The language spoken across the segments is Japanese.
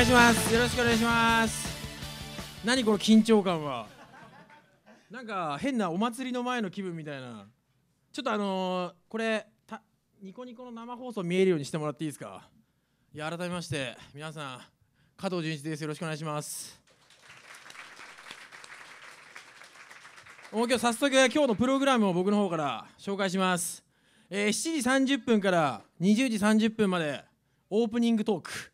願いしますよろしくお願いします何この緊張感はなんか変なお祭りの前の気分みたいなちょっとあのー、これニコニコの生放送見えるようにしてもらっていいですかいや改めまして皆さん加藤純一ですよろしくお願いしますもう今日早速今日のプログラムを僕の方から紹介します、えー、7時30分から20時30分までオープニングトーク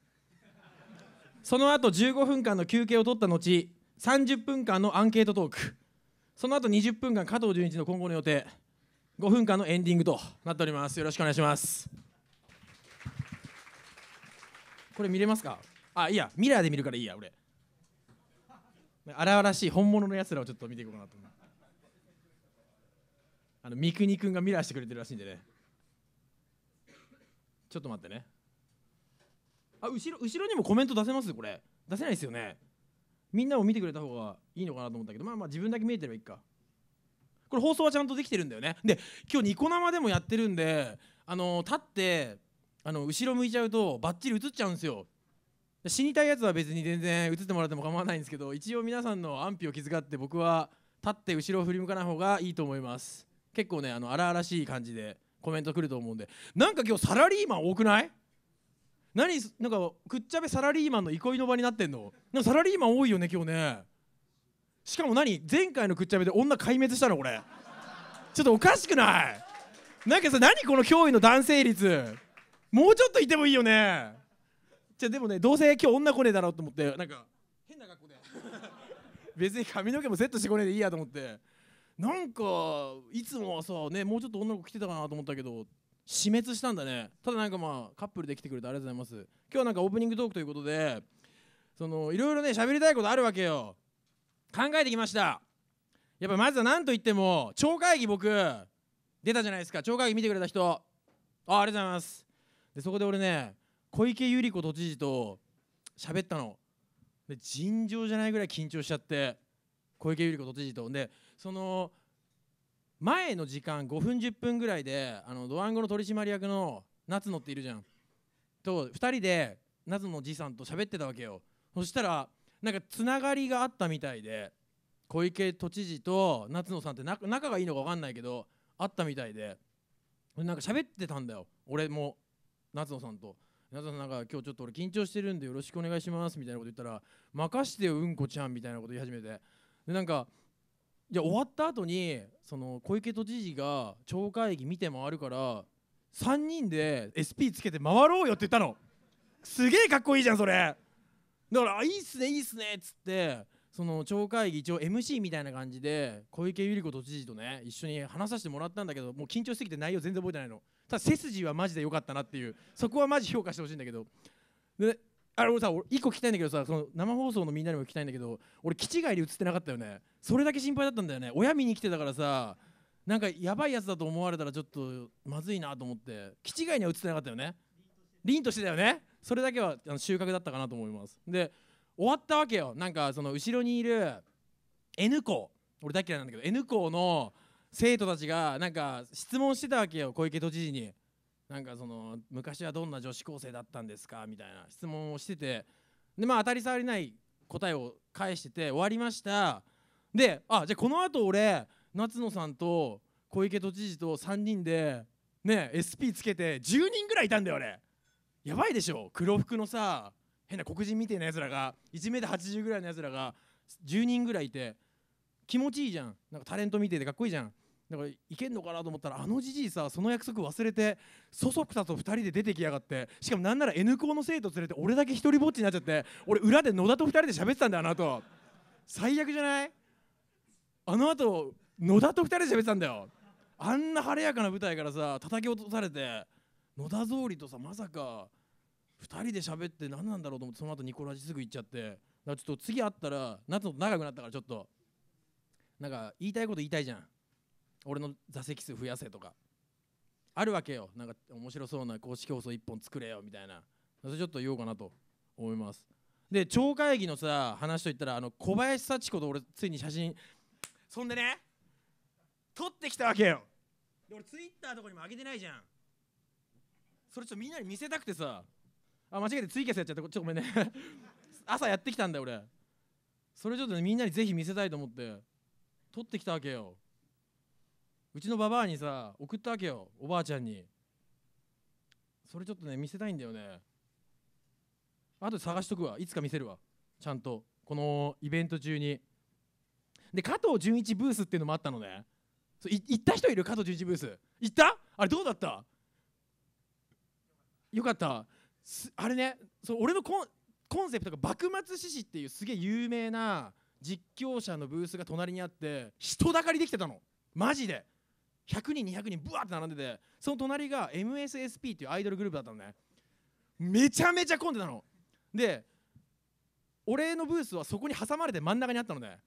その後15分間の休憩を取った後30分間のアンケートトークその後20分間加藤純一の今後の予定5分間のエンディングとなっておりますよろしくお願いしますこれ見れますかあいいやミラーで見るからいいや俺荒々しい本物のやつらをちょっと見ていこうかなと思うあの三國君がミラーしてくれてるらしいんでねちょっと待ってねあ後ろ後ろにもコメント出せますこれ出せないですよねみんなも見てくれた方がいいのかなと思ったけどまあまあ自分だけ見えてればいいかこれ放送はちゃんとできてるんだよねで今日ニコ生でもやってるんであのー、立ってあの後ろ向いちゃうとバッチリ映っちゃうんですよ死にたいやつは別に全然映ってもらっても構わないんですけど一応皆さんの安否を気遣って僕は立って後ろを振り向かない方がいいと思います結構ねあの荒々しい感じでコメント来ると思うんでなんか今日サラリーマン多くない何なんかくっちゃべサラリーマンの憩いの場になってんのでもサラリーマン多いよね今日ねしかも何前回のくっちゃべで女壊滅したのこれちょっとおかしくないなんかさ何この驚異の男性率もうちょっといてもいいよねじゃでもねどうせ今日女来ねえだろうと思ってなんか変な格好で別に髪の毛もセットしてこねえでいいやと思ってなんかいつもはさねもうちょっと女の子来てたかなと思ったけど死滅したんだねただなんかまあカップルで来てくれてありがとうございます今日なんかオープニングトークということでそのいろいろね喋りたいことあるわけよ考えてきましたやっぱまずは何と言っても超会議僕出たじゃないですか超会議見てくれた人あありがとうございますでそこで俺ね小池百合子都知事と喋ったので尋常じゃないぐらい緊張しちゃって小池百合子都知事とでその前の時間5分10分ぐらいであのドワンゴの取締役の夏野っているじゃんと2人で夏野じいさんと喋ってたわけよそしたらなんかつながりがあったみたいで小池都知事と夏野さんって仲がいいのか分かんないけどあったみたいでなんか喋ってたんだよ俺も夏野さんと夏野さんなんか今日ちょっと俺緊張してるんでよろしくお願いしますみたいなこと言ったら任してようんこちゃんみたいなこと言い始めてでなんかじゃあ終わった後にその小池都知事が町会議見て回るから3人で SP つけて回ろうよって言ったのすげえかっこいいじゃんそれだから「いいっすねいいっすね」っつってその町会議一応 MC みたいな感じで小池百合子都知事とね一緒に話させてもらったんだけどもう緊張しすぎて内容全然覚えてないのただ背筋はマジで良かったなっていうそこはマジ評価してほしいんだけどであれ俺さ俺1個聞きたいんだけどさその生放送のみんなにも聞きたいんだけど俺基地外で映ってなかったよねそれだけ心配だったんだよね親見に来てたからさなんかやばいやつだと思われたらちょっとまずいなと思って基地外には映ってなかったよね凛としてたよねそれだけはあの収穫だったかなと思いますで終わったわけよなんかその後ろにいる N 校俺大嫌いなんだけど N 校の生徒たちがなんか質問してたわけよ小池都知事になんかその昔はどんな女子高生だったんですかみたいな質問をしててでまあ当たり障りない答えを返してて終わりましたであじゃあこのあと俺夏野さんと小池都知事と3人でね SP つけて10人ぐらいいたんだよ俺やばいでしょ黒服のさ変な黒人みてえなやつらが 1m80 ぐらいのやつらが10人ぐらいいて気持ちいいじゃんなんかタレント見ててかっこいいじゃんだからいけんのかなと思ったらあのじじいさその約束忘れてそそくさと2人で出てきやがってしかもなんなら N 校の生徒連れて俺だけ一人ぼっちになっちゃって俺裏で野田と2人で喋ってたんだよあのと最悪じゃないあのあと野田と2人で喋ってたんだよあんな晴れやかな舞台からさ叩き落とされて野田草履とさまさか2人で喋って何なんだろうと思ってその後ニコラジすぐ行っちゃってだからちょっと次会ったら夏と長くなったからちょっとなんか言いたいこと言いたいじゃん俺の座席数増やせとかあるわけよなんか面白そうな公式放送1本作れよみたいなそれちょっと言おうかなと思いますで町会議のさ話といったらあの小林幸子と俺ついに写真そんでね撮ってきたわけよで俺ツイッターとかにも上げてないじゃんそれちょっとみんなに見せたくてさあ間違えてツイキャスやっちゃったちょっとごめんね 朝やってきたんだよ俺それちょっと、ね、みんなにぜひ見せたいと思って撮ってきたわけようちのババアにさ送ったわけよおばあちゃんにそれちょっとね見せたいんだよねあとで探しとくわいつか見せるわちゃんとこのイベント中にで加藤純一ブースっていうのもあったのねそ行った人いる加藤純一ブース行ったあれどうだったよかったあれねそう俺のコンコンセプトが幕末志士っていうすげえ有名な実況者のブースが隣にあって人だかりできてたのマジで100人200人ブワーって並んでてその隣が MSSP っていうアイドルグループだったのねめちゃめちゃ混んでたので俺のブースはそこに挟まれて真ん中にあったのね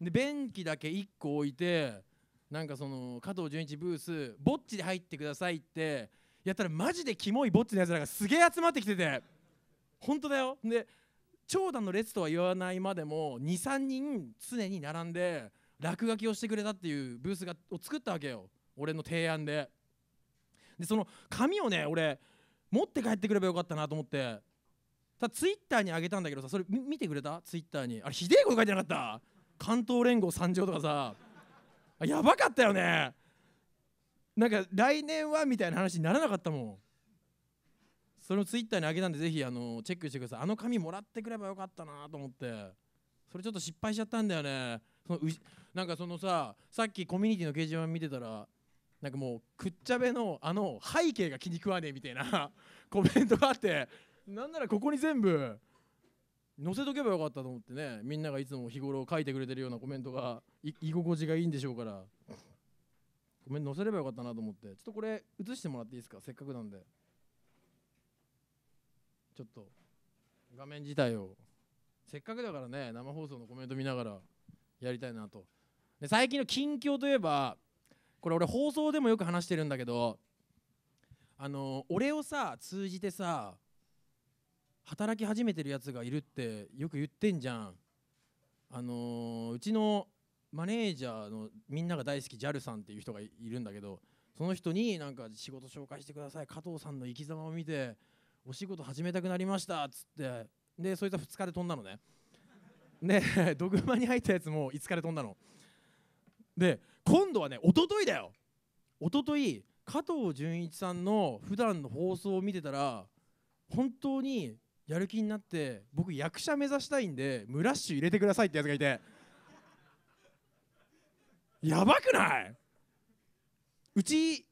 で便器だけ1個置いてなんかその加藤純一ブースぼっちで入ってくださいってやったらマジでキモいぼっちのやつらがすげえ集まってきてて本当だよで長蛇の列とは言わないまでも23人常に並んで落書きをしてくれたっていうブースがを作ったわけよ俺の提案ででその紙をね俺持って帰ってくればよかったなと思ってただツイッターにあげたんだけどさそれ見てくれたツイッターにあれひでえこと書いてなかった関東連合参上とかさやばかったよねなんか来年はみたいな話にならなかったもんそれをツイッターにあげたんでぜひあのチェックしてくださいあの紙もらってくればよかったなと思ってそれちょっと失敗しちゃったんだよねそのなんかそのささっきコミュニティの掲示板見てたらなんかもうくっちゃべのあの背景が気に食わねえみたいな コメントがあってなんならここに全部載せとけばよかったと思ってねみんながいつも日頃書いてくれてるようなコメントが居心地がいいんでしょうからコメント載せればよかったなと思ってちょっとこれ写してもらっていいですかせっかくなんでちょっと画面自体をせっかくだからね生放送のコメント見ながらやりたいなと。で最近の近況といえばこれ俺放送でもよく話してるんだけどあの俺をさ通じてさ働き始めてるやつがいるってよく言ってんじゃんあのうちのマネージャーのみんなが大好き JAL さんっていう人がいるんだけどその人になんか仕事紹介してください加藤さんの生き様を見てお仕事始めたくなりましたっつってでそいつは2日で飛んだのねで ドグマに入ったやつも5日で飛んだので今度はね一昨日だよ一昨日加藤純一さんの普段の放送を見てたら本当にやる気になって僕役者目指したいんでムラッシュ入れてくださいってやつがいてやばくないうち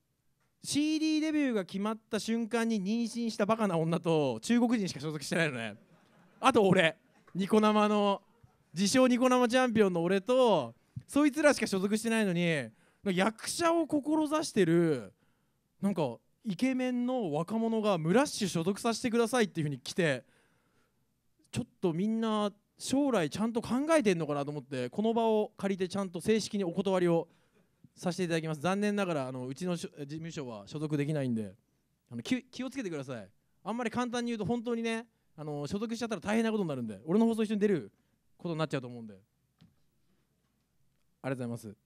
CD デビューが決まった瞬間に妊娠したバカな女と中国人しか所属してないのねあと俺ニコ生の自称ニコ生チャンピオンの俺とそいつらしか所属してないのに役者を志してるなんかイケメンの若者がムラッシュ所属させてくださいっていう風に来てちょっとみんな将来ちゃんと考えてんのかなと思ってこの場を借りてちゃんと正式にお断りをさせていただきます残念ながらあのうちの事務所は所属できないんであの気をつけてくださいあんまり簡単に言うと本当にねあの所属しちゃったら大変なことになるんで俺の放送一緒に出ることになっちゃうと思うんで。ありがとうございます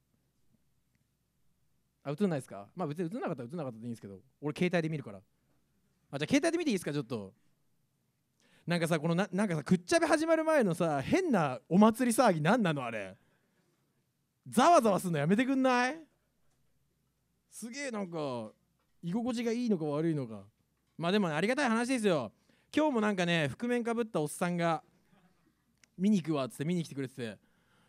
あ映んないですかまあ別に映んなかったら映んなかったでいいんですけど俺携帯で見るからあじゃあ携帯で見ていいですかちょっとなんかさこのななんかさくっちゃべ始まる前のさ変なお祭り騒ぎ何なのあれざわざわすんのやめてくんないすげえなんか居心地がいいのか悪いのかまあでも、ね、ありがたい話ですよ今日もなんかね覆面かぶったおっさんが見に行くわっつって見に来てくれてて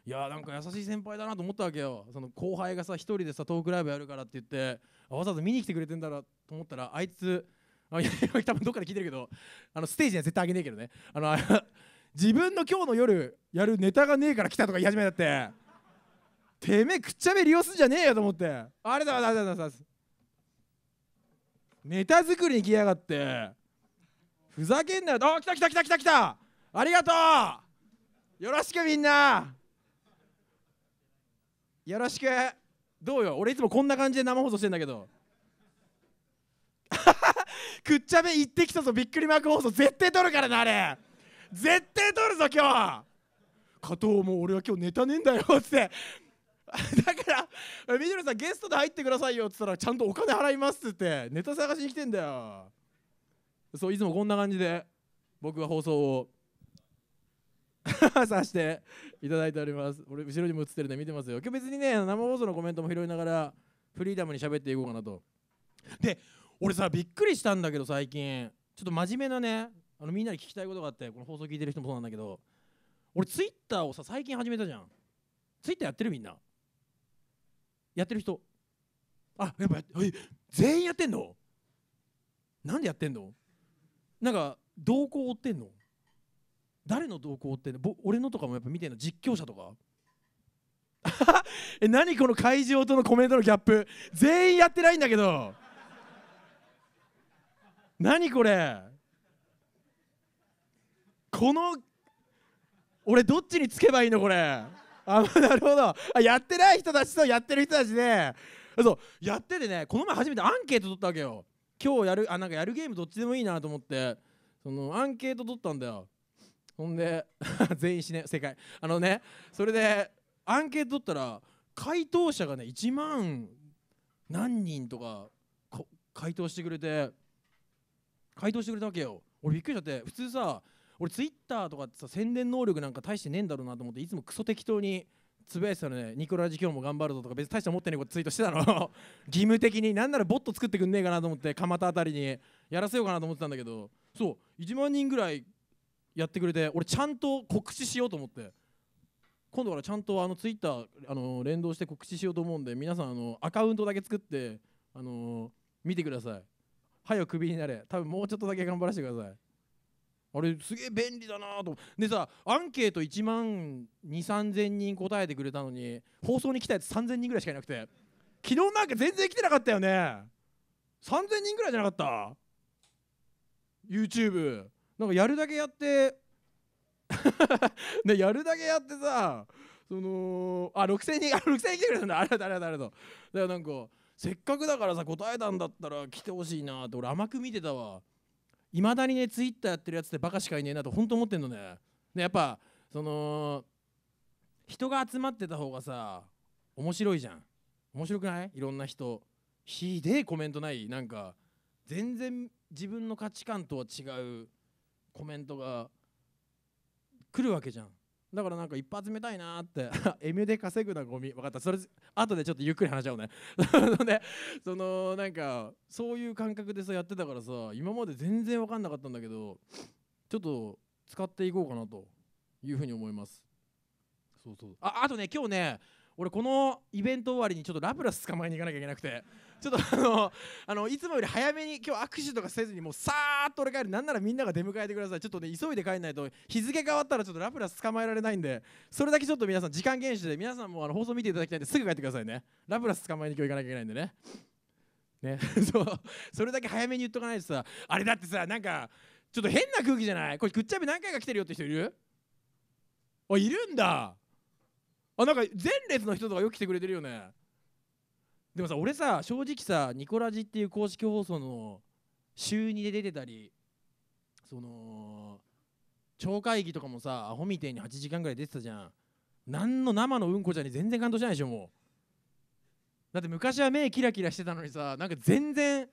いやなんか優しい先輩だなと思ったわけよその後輩がさ1人でさトークライブやるからって言ってわざわざ見に来てくれてんだろうと思ったらあいつあいや多分どっかで聞いてるけどあのステージには絶対あげねえけどねあの 自分の今日の夜やるネタがねえから来たとか言い始めたっててめえくっちゃべ利用すんじゃねえよと思ってあれだあれだあれだだネタ作りに来やがってふざけんなよあ来た来た来た来た来たありがとうよろしくみんなよろしくどうよ俺いつもこんな感じで生放送してんだけど くっちゃべ行ってきたぞびっくりマーク放送絶対撮るからなあれ絶対撮るぞ今日加藤もう俺は今日ネタねえんだよっつって だから水野さんゲストで入ってくださいよっつったらちゃんとお金払いますっつってネタ探しに来てんだよそういつもこんな感じで僕は放送を さしていただいております俺後ろにも映ってるね見てますよ今日別にね生放送のコメントも拾いながらフリーダムに喋っていこうかなとで俺さびっくりしたんだけど最近ちょっと真面目なねあのみんなに聞きたいことがあってこの放送聞いてる人もそうなんだけど俺ツイッターをさ最近始めたじゃんツイッターやってるみんなやってる人あやっぱ全員やってんのなんでやってんのなんか動向追ってんの誰の動向って、ね、俺のとかもやっぱ見てるの実況者とか え何この会場とのコメントのギャップ全員やってないんだけど 何これこの俺どっちにつけばいいのこれあ なるほどあやってない人たちとやってる人たちで、そうやっててねこの前初めてアンケート取ったわけよ今日やるあなんかやるゲームどっちでもいいなと思ってそのアンケート取ったんだよほんで 全員死ね正解あのねそれでアンケート取ったら回答者がね1万何人とか回答してくれて回答してくれたわけよ俺びっくりしちゃって普通さ俺ツイッターとかってさ宣伝能力なんか大してねえんだろうなと思っていつもクソ適当につぶやいてたのねニコラジ今日も頑張るぞとか別に大した持ってないことツイートしてたの 義務的になんならボット作ってくんねえかなと思って蒲田あたりにやらせようかなと思ってたんだけどそう1万人ぐらいやってくれて俺ちゃんと告知しようと思って今度からちゃんとあのツイッターあの連動して告知しようと思うんで皆さんあのアカウントだけ作ってあの見てくださいはくクビになれ多分もうちょっとだけ頑張らせてくださいあれすげえ便利だなとでさアンケート1万23000人答えてくれたのに放送に来たやつ3000人ぐらいしかいなくて昨日なんか全然来てなかったよね3000人ぐらいじゃなかった YouTube なんかやるだけやって ね、やるだけやってさそのあ6000人あ6000 人来てくれたんだありがとうありがとうありがとうだからなんかせっかくだからさ答えたんだったら来てほしいなって俺甘く見てたわいまだにねツイッターやってるやつってバカしかいねえなと本当思ってんのねで、やっぱその人が集まってた方がさ面白いじゃん面白くないいろんな人ひでえコメントないなんか全然自分の価値観とは違うコメントが来るわけじゃんだからなんかいっぱい集めたいなって M で 稼ぐなゴミ分かったそれ後でちょっとゆっくり話し合おうねね そのなんかそういう感覚でさやってたからさ今まで全然分かんなかったんだけどちょっと使っていこうかなというふうに思いますそうそうああとね今日ね俺このイベント終わりにちょっとラプラス捕まえに行かなきゃいけなくてちょっとあのあのいつもより早めに今日握手とかせずにもうさーっと俺帰るなんならみんなが出迎えてくださいちょっとね急いで帰んないと日付変わったらちょっとラプラス捕まえられないんでそれだけちょっと皆さん時間厳守で皆さんもあの放送見ていただきたいんですぐ帰ってくださいねラプラス捕まえに今日行かなきゃいけないんでねね そうそれだけ早めに言っとかないとさあれだってさなんかちょっと変な空気じゃないこれグっちゃべ何回か来てるよって人いるあいるんだあなんか前列の人とかよく来てくれてるよねでもさ俺さ正直さニコラジっていう公式放送の週2で出てたりその超会議とかもさアホみてえに8時間ぐらい出てたじゃん何の生のうんこちゃんに全然感動しないでしょもうだって昔は目キラキラしてたのにさなんか全然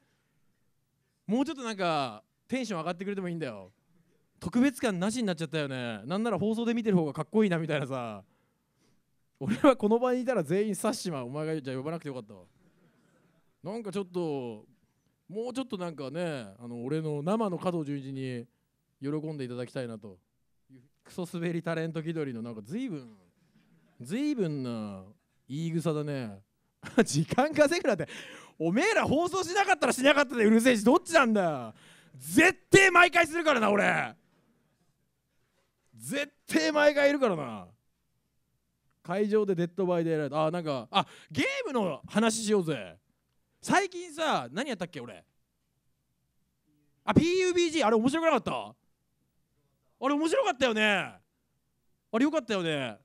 もうちょっとなんかテンション上がってくれてもいいんだよ特別感なしになっちゃったよねなんなら放送で見てる方がかっこいいなみたいなさ俺はこの場にいたら全員サッシマお前がじゃ呼ばなくてよかったわなんかちょっともうちょっとなんかねあの俺の生の加藤純一に喜んでいただきたいなとクソ滑りタレント気取りのなんか随分随分な言い草だね 時間稼ぐなんておめえら放送しなかったらしなかったでうるせえしどっちなんだよ絶対毎回するからな俺絶対毎回いるからな会場でデッドバイでやられたあなんかあゲームの話しようぜ最近さ何やったっけ俺あ PUBG あれ面白くなかったあれ面白かったよねあれよかったよね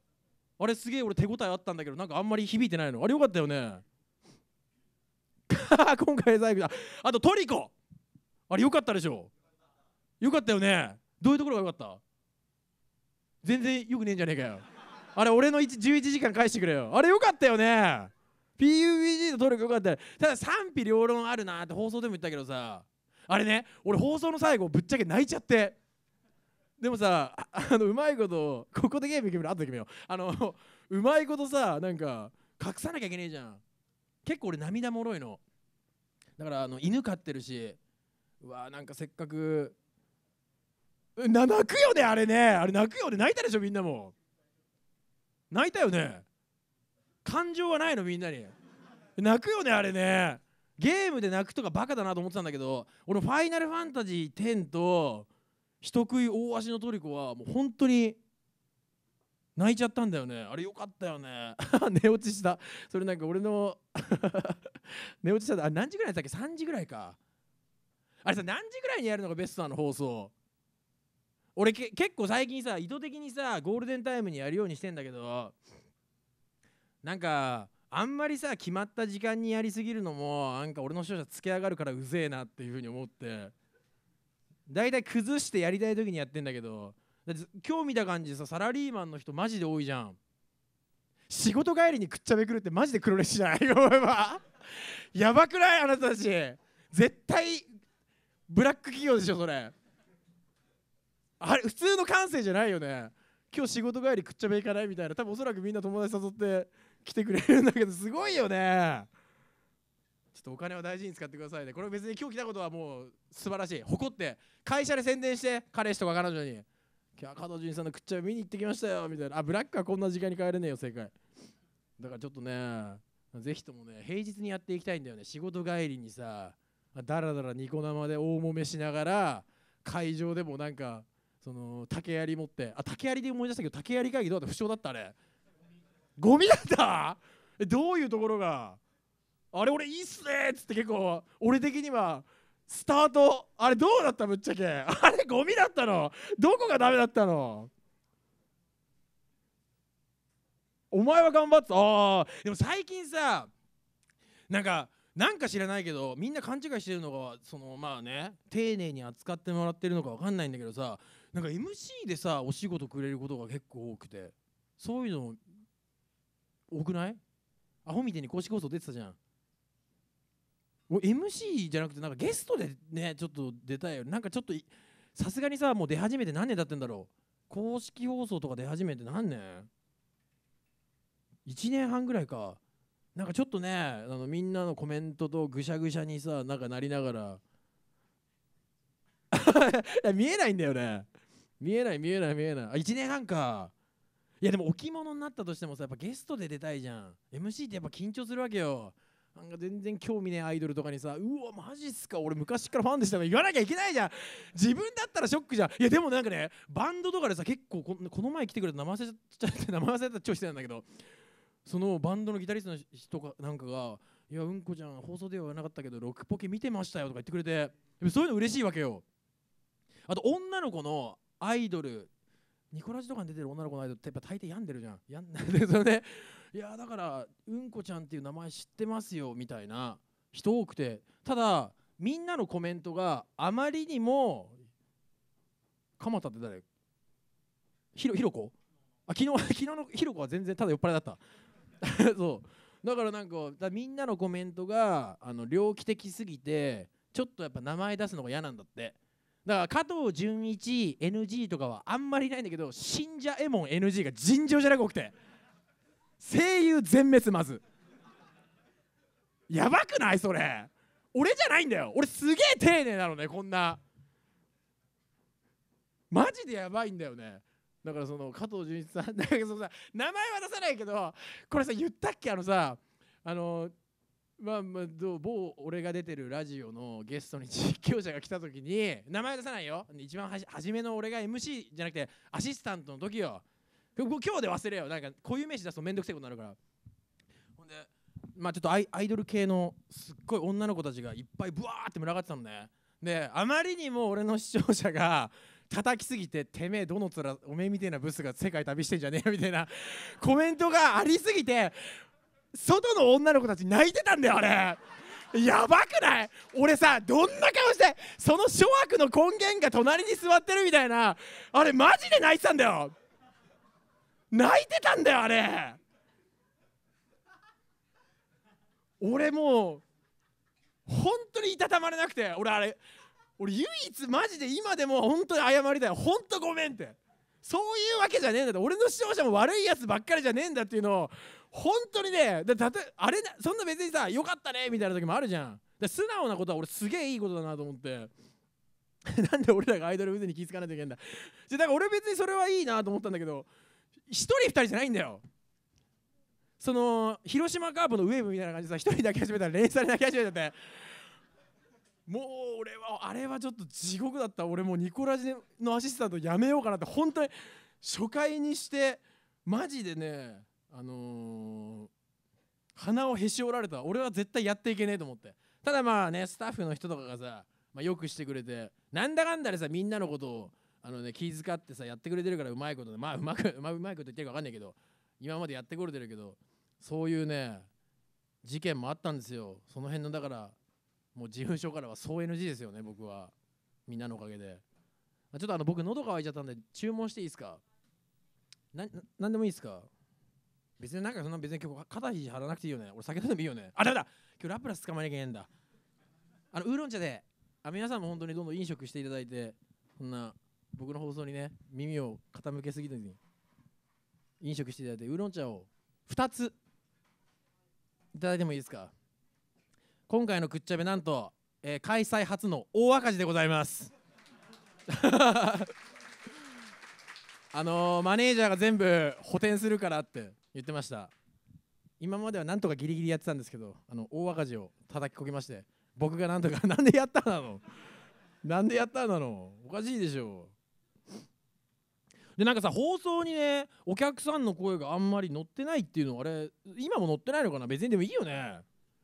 あれすげえ俺手応えあったんだけどなんかあんまり響いてないのあれよかったよね 今回最後ああとトリコあれよかったでしょよかったよねどういうところがよかった全然よくねえんじゃねえかよあれ俺の11時間返してくれよあれよかったよね PUBG の努力よかったただ賛否両論あるなって放送でも言ったけどさあれね俺放送の最後ぶっちゃけ泣いちゃってでもさあのうまいことここでゲーム決める後で決めようあのうまいことさなんか隠さなきゃいけねえじゃん結構俺涙もろいのだからあの犬飼ってるしうわーなんかせっかくな泣くよねあれねあれ泣くよね泣いたでしょみんなも泣いたよね感情はないのみんなに泣くよねあれねゲームで泣くとかバカだなと思ってたんだけど俺「ファイナルファンタジー10」と「人食い大足のトリコ」はもう本当に泣いちゃったんだよねあれよかったよね 寝落ちしたそれなんか俺の 寝落ちしたあ何時ぐらいだっけ3時ぐらいかあれさ何時ぐらいにやるのがベストなの放送俺け結構最近さ意図的にさゴールデンタイムにやるようにしてんだけどなんかあんまりさ決まった時間にやりすぎるのもなんか俺の視聴者つけ上がるからうぜえなっていうふうに思ってだいたい崩してやりたい時にやってんだけど今日見た感じさサラリーマンの人マジで多いじゃん仕事帰りにくっちゃべくるってマジで黒歴史じゃない思 やばくないあなたたち絶対ブラック企業でしょそれ。あれ普通の感性じゃないよね今日仕事帰りくっちゃべ行かないみたいな多分おそらくみんな友達誘って来てくれるんだけどすごいよねちょっとお金を大事に使ってくださいねこれ別に今日来たことはもう素晴らしい誇って会社で宣伝して彼氏とか彼女に「今日加藤仁さんのくっちゃ見に行ってきましたよ」みたいな「あブラックはこんな時間に帰れねえよ正解」だからちょっとねぜひともね平日にやっていきたいんだよね仕事帰りにさだらだらニコ生で大揉めしながら会場でもなんかその竹槍持ってあ竹槍で思い出したけど竹槍会議どうだった不詳だったあれゴミだったえどういうところがあれ俺いいっすねっつって結構俺的にはスタートあれどうだったぶっちゃけあれゴミだったのどこがダメだったのお前は頑張ってたああでも最近さなんかなんか知らないけどみんな勘違いしてるのがそのまあね丁寧に扱ってもらってるのか分かんないんだけどさなんか MC でさお仕事くれることが結構多くてそういうの多くないアホみたいに公式放送出てたじゃん MC じゃなくてなんかゲストでねちょっと出たいよなんかちょっとさすがにさもう出始めて何年経ってんだろう公式放送とか出始めて何年 ?1 年半ぐらいかなんかちょっとねあのみんなのコメントとぐしゃぐしゃにさなんかなりながら 見えないんだよね見えない見えない見えないあ1年半かいやでも置物になったとしてもさやっぱゲストで出たいじゃん MC ってやっぱ緊張するわけよなんか全然興味ねえアイドルとかにさうわマジっすか俺昔からファンでしたよ言わなきゃいけないじゃん自分だったらショックじゃんいやでもなんかねバンドとかでさ結構この前来てくれた名前忘れちゃって 名前忘れたいしてたんだけどそのバンドのギタリストの人かなんかが「いやうんこちゃん放送では言わなかったけどロックポケ見てましたよ」とか言ってくれてそういうの嬉しいわけよあと女の子のアイドルニコラジとかに出てる女の子のアイドルってやっぱ大抵病んでるじゃん病んでるねいやだからうんこちゃんっていう名前知ってますよみたいな人多くてただみんなのコメントがあまりにも鎌田って誰ひろひろこあ昨日 昨日のひろこは全然ただ酔っ払いだった そうだからなんかだみんなのコメントがあの猟奇的すぎてちょっとやっぱ名前出すのが嫌なんだってだから加藤純一 NG とかはあんまりないんだけど信者エモン NG が尋常じゃなく多くて声優全滅まずやばくないそれ俺じゃないんだよ俺すげえ丁寧なのねこんなマジでやばいんだよねだからその加藤純一さん さ名前は出さないけどこれさ言ったっけあのさあのまあまあ、どう某俺が出てるラジオのゲストに実況者が来た時に名前出さないよ一番はじ初めの俺が MC じゃなくてアシスタントの時よ今日で忘れよなんかこういう名詞出すと面倒くせえことになるからほんでまあちょっとアイアイドル系のすっごい女の子たちがいっぱいブワーって群がってたのねであまりにも俺の視聴者が叩きすぎててめえどのつらおめえみたいなブスが世界旅してんじゃねえよみたいなコメントがありすぎて外の女の子たち泣いてたんだよあれやばくない俺さどんな顔してその諸悪の根源が隣に座ってるみたいなあれマジで泣いてたんだよ泣いてたんだよあれ俺もう本当にいたたまれなくて俺あれ俺唯一マジで今でも本当に謝りたい本当ごめんってそういうわけじゃねえんだって俺の視聴者も悪いやつばっかりじゃねえんだっていうのを本当にねだだあれそんな別にさよかったねみたいな時もあるじゃんで素直なことは俺すげえいいことだなと思って なんで俺らがアイドル渦に気づかないといけないんだじゃだから俺別にそれはいいなと思ったんだけど一人二人じゃないんだよその広島カープのウェーブみたいな感じでさ一人抱き始めたら連鎖で抱き始めたってもう俺はあれはちょっと地獄だった俺もうニコラジのアシスタントやめようかなって本当に初回にしてマジでねあのー、鼻をへし折られた俺は絶対やっていけねえと思ってただまあねスタッフの人とかがさ、まあ、よくしてくれてなんだかんだでさみんなのことをあの、ね、気遣ってさやってくれてるからうまいことでまあうまく、まうまいこと言ってるか分かんないけど今までやってこれてるけどそういうね事件もあったんですよその辺のだからもう事務所からは総 NG ですよね僕はみんなのおかげでちょっとあの僕喉乾いちゃったんで注文していいですかな何でもいいですか別になんかそんな別に今日肩肘張らなくていいよね俺酒飲んでもいいよねあダメだ今日ラプラス捕まえなきゃいけないんだあのウーロン茶であ皆さんも本当にどんどん飲食していただいてこんな僕の放送にね耳を傾けすぎずに飲食していただいてウーロン茶を2ついただいてもいいですか今回のくっちゃべなんと、えー、開催初の大赤字でございます あのー、マネージャーが全部補填するからって言ってました今まではなんとかギリギリやってたんですけどあの大赤字を叩きこみまして僕がなんとか なんでやったなのなんでやったなのおかしいでしょでなんかさ放送にねお客さんの声があんまり載ってないっていうのあれ今も載ってないのかな別にでもいいよね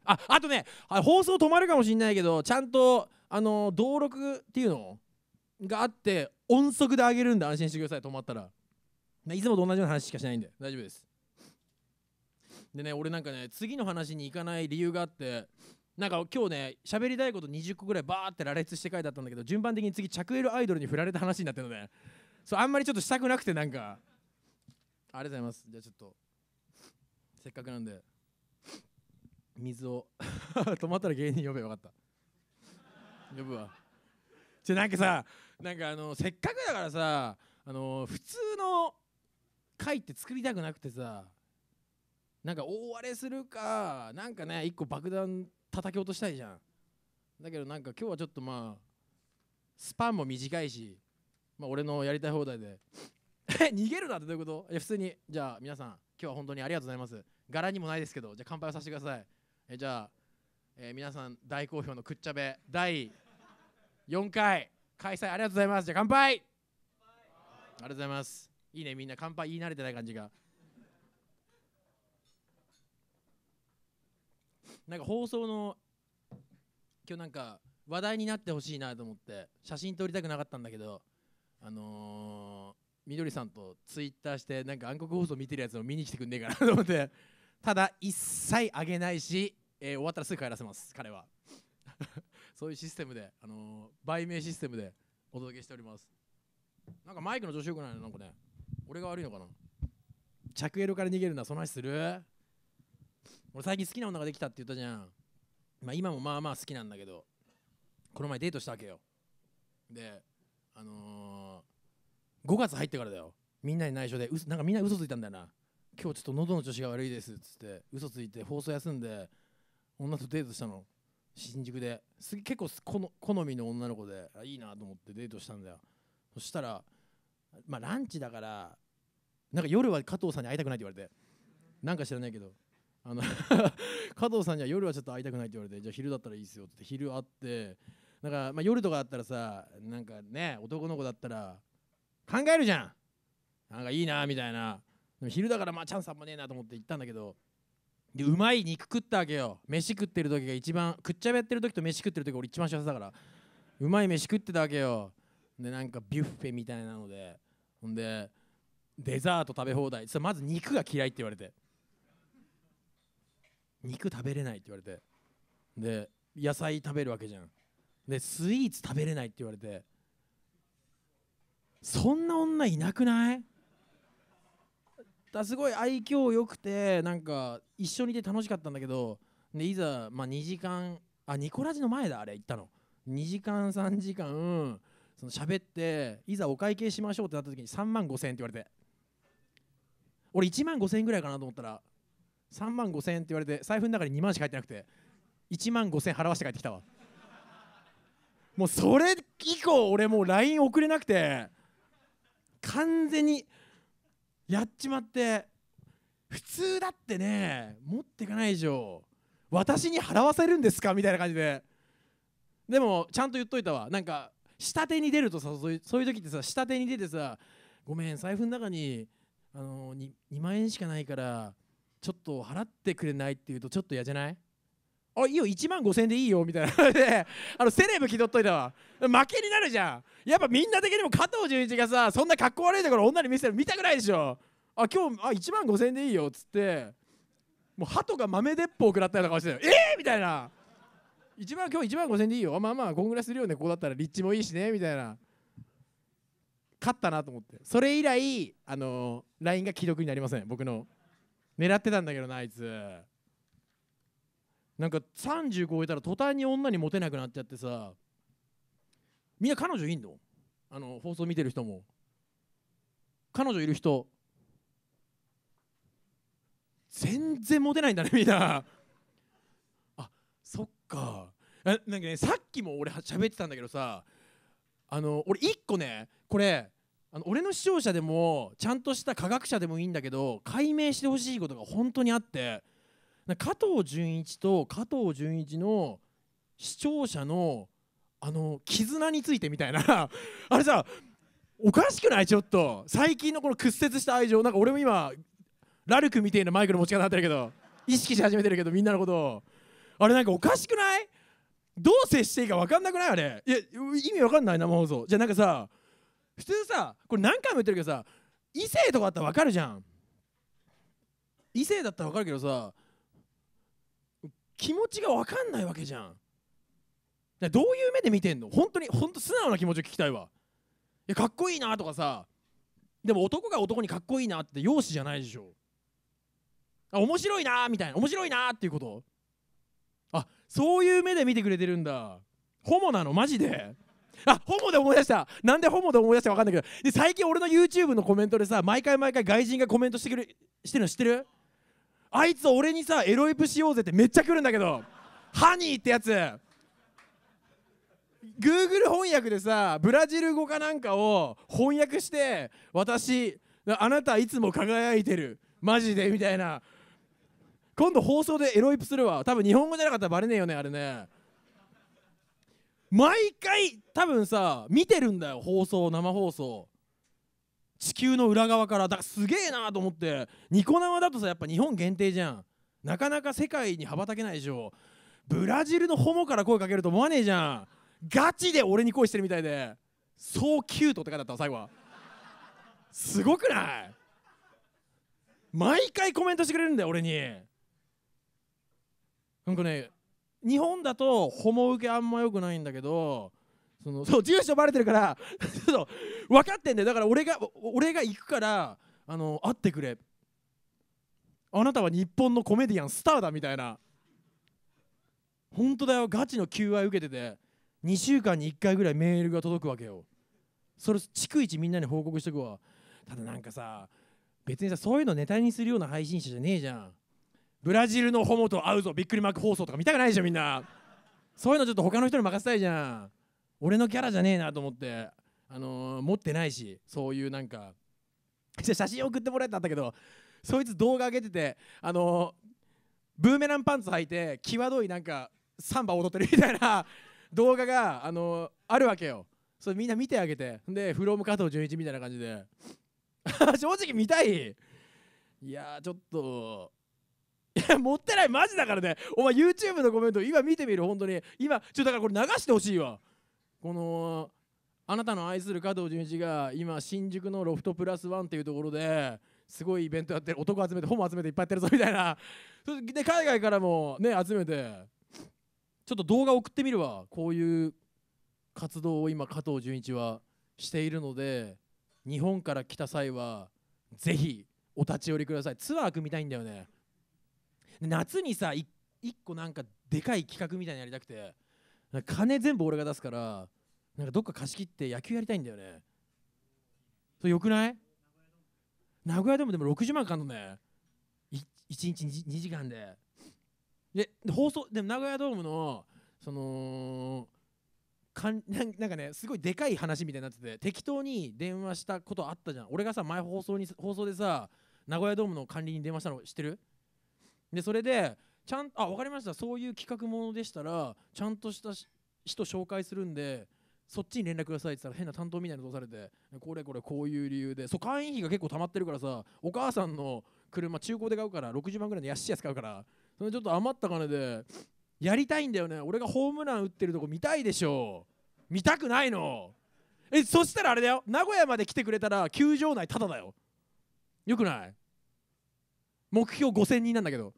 ああとね放送止まるかもしんないけどちゃんとあの登録っていうのがあって音速で上げるんで安心してください止まったらいつもと同じような話しかしないんで大丈夫ですでね俺なんかね次の話に行かない理由があってなんか今日ね喋りたいこと20個ぐらいバーって羅列して書いてあったんだけど順番的に次着エルアイドルに振られた話になってるので、ね、そうあんまりちょっとしたくなくてなんかありがとうございますじゃあちょっとせっかくなんで水を 止まったら芸人呼べよかった呼ぶわじゃなんかさなんかあのせっかくだからさあの普通の回って作りたくなくてさなんか大荒れするかなんかね一個爆弾叩き落としたいじゃんだけどなんか今日はちょっとまあスパンも短いし、まあ、俺のやりたい放題で 逃げるなってどういうこといや普通にじゃあ皆さん今日は本当にありがとうございます柄にもないですけどじゃあ乾杯をさせてくださいえじゃあ、えー、皆さん大好評のくっちゃべ第4回開催ありがとうございますじゃあ乾杯ありがとうございますいいねみんな乾杯言い慣れてない感じがなんか放送の今日なんか話題になってほしいなと思って写真撮りたくなかったんだけどあのー、みどりさんとツイッターしてなんか暗黒放送見てるやつを見に来てくんねえかなと思ってただ一切あげないし、えー、終わったらすぐ帰らせます彼は そういうシステムで、あのー、売名システムでお届けしておりますなんかマイクの調子よくないのなんかね俺が悪いのかな着エロから逃げるなその話する俺最近好きな女ができたって言ったじゃん、まあ、今もまあまあ好きなんだけどこの前デートしたわけよであのー、5月入ってからだよみんなに内緒でなんかみんな嘘ついたんだよな今日ちょっと喉の調子が悪いですっつって嘘ついて放送休んで女とデートしたの新宿です結構この好みの女の子であいいなと思ってデートしたんだよそしたらまあランチだからなんか夜は加藤さんに会いたくないって言われてなんか知らないけどあの 加藤さんには夜はちょっと会いたくないって言われてじゃあ昼だったらいいですよって昼会ってなんか、まあ、夜とかだったらさなんかね男の子だったら考えるじゃんなんかいいなみたいな昼だからまあチャンスあんまねえなと思って行ったんだけどでうまい肉食ったわけよ飯食ってる時が一番くっちゃべってる時と飯食ってる時俺一番幸せだからうまい飯食ってたわけよでなんかビュッフェみたいなのでほんでデザート食べ放題まず肉が嫌いって言われて肉食べれないって言われてで野菜食べるわけじゃんでスイーツ食べれないって言われてそんな女いなくないだすごい愛嬌良くてなんか一緒にいて楽しかったんだけどでいざ、まあ、2時間あニコラジの前だあれ行ったの2時間3時間その喋っていざお会計しましょうってなった時に3万5千円って言われて俺1万5千円ぐらいかなと思ったら3万5000円って言われて財布の中に2万しか入ってなくて1万5000円払わして帰ってきたわもうそれ以降俺もう LINE 送れなくて完全にやっちまって普通だってね持っていかない以上私に払わせるんですかみたいな感じででもちゃんと言っといたわなんか下手に出るとさそういう時ってさ下手に出てさごめん財布の中にあの 2, 2万円しかないからちょっと払ってくれないっていうとちょっと嫌じゃないあいいよ1万5000円でいいよみたいなの あのセレブ気取っといたわ負けになるじゃんやっぱみんな的にも加藤純一がさそんな格好悪いところ女に見せる見たくないでしょあ今日あ1万5000円でいいよっつってもう鳩が豆鉄砲食らったような顔してたよえー、みたいな1万今日1万5000円でいいよまあまあこんぐらいするよねここだったら立地もいいしねみたいな勝ったなと思ってそれ以来あの LINE が既読になりません僕の狙ってたんだけどなあいつなんか30超えたら途端に女にモテなくなっちゃってさみんな彼女いんのあの放送見てる人も彼女いる人全然モテないんだねみんなあそっかなんかねさっきも俺喋ってたんだけどさあの俺1個ねこれあの俺の視聴者でもちゃんとした科学者でもいいんだけど解明してほしいことが本当にあって加藤純一と加藤純一の視聴者のあの絆についてみたいな あれさおかしくないちょっと最近のこの屈折した愛情なんか俺も今ラルクみたいなマイクの持ち方になってるけど意識し始めてるけどみんなのことあれなんかおかしくないどう接していいか分かんなくないあれいや意味分かんない生放送じゃあなんかさ普通さこれ何回も言ってるけどさ異性とかだったら分かるじゃん異性だったら分かるけどさ気持ちが分かんないわけじゃんどういう目で見てんの本当に本当素直な気持ちを聞きたいわいやかっこいいなとかさでも男が男にかっこいいなって容姿じゃないでしょあ面白いなみたいな面白いなっていうことあそういう目で見てくれてるんだホモなのマジであホモで思い出したなんでホモで思い出したか分かんないけどで最近俺の YouTube のコメントでさ毎回毎回外人がコメントしてくるしてるの知ってるあいつ俺にさエロイプしようぜってめっちゃ来るんだけどハニーってやつ Google 翻訳でさブラジル語かなんかを翻訳して私あなたいつも輝いてるマジでみたいな今度放送でエロイプするわ多分日本語じゃなかったらバレねえよねあれね毎回多分さ見てるんだよ放送生放送地球の裏側からだからすげえなと思ってニコ生だとさやっぱ日本限定じゃんなかなか世界に羽ばたけないでしょブラジルのホモから声かけると思わねえじゃんガチで俺に恋してるみたいで「そうキュート」って書いてあった最後はすごくない毎回コメントしてくれるんだよ俺になんかね日本だとホモ受けあんまよくないんだけどそのそう住所バレてるから 分かってんだよだから俺が俺が行くからあの会ってくれあなたは日本のコメディアンスターだみたいな本当だよガチの求愛受けてて2週間に1回ぐらいメールが届くわけよそれ逐一みんなに報告してくわただなんかさ別にさそういうのネタにするような配信者じゃねえじゃんブラジルのホモと会うぞびっくりマーク放送とか見たくないでしょみんなそういうのちょっと他の人に任せたいじゃん俺のキャラじゃねえなと思ってあのー、持ってないしそういうなんか写真送ってもらえたんだけどそいつ動画上げててあのー、ブーメランパンツ履いて際どいなんかサンバ踊ってるみたいな 動画があのー、あるわけよそれみんな見てあげてで「フロム加藤純一」みたいな感じで 正直見たいいやちょっといや持ってないマジだからねお前 YouTube のコメント今見てみる本当に今ちょっとだからこれ流してほしいわこのあなたの愛する加藤純一が今新宿のロフトプラスワンっていうところですごいイベントやってる男集めて本集めていっぱいやってるぞみたいなで海外からもね集めてちょっと動画送ってみるわこういう活動を今加藤純一はしているので日本から来た際はぜひお立ち寄りくださいツアー組みたいんだよね夏にさ1個なんかでかい企画みたいなやりたくて金全部俺が出すからなんかどっか貸し切って野球やりたいんだよねそれよくない名古屋でもでも60万かかんのね1日 2, 2時間でで放送でも名古屋ドームのそのかんなんかねすごいでかい話みたいになってて適当に電話したことあったじゃん俺がさ前放送に放送でさ名古屋ドームの管理に電話したの知ってるでそれでちゃんあ分かりましたそういう企画ものでしたらちゃんとした人紹介するんでそっちに連絡くださいって言ったら変な担当みたいなの通されてこれこれこういう理由でそう会員費が結構溜まってるからさお母さんの車中古で買うから60万ぐらいの安いやつ買うからそれちょっと余った金でやりたいんだよね俺がホームラン打ってるとこ見たいでしょ見たくないのえそしたらあれだよ名古屋まで来てくれたら球場内ただだよよくない目標5000人なんだけど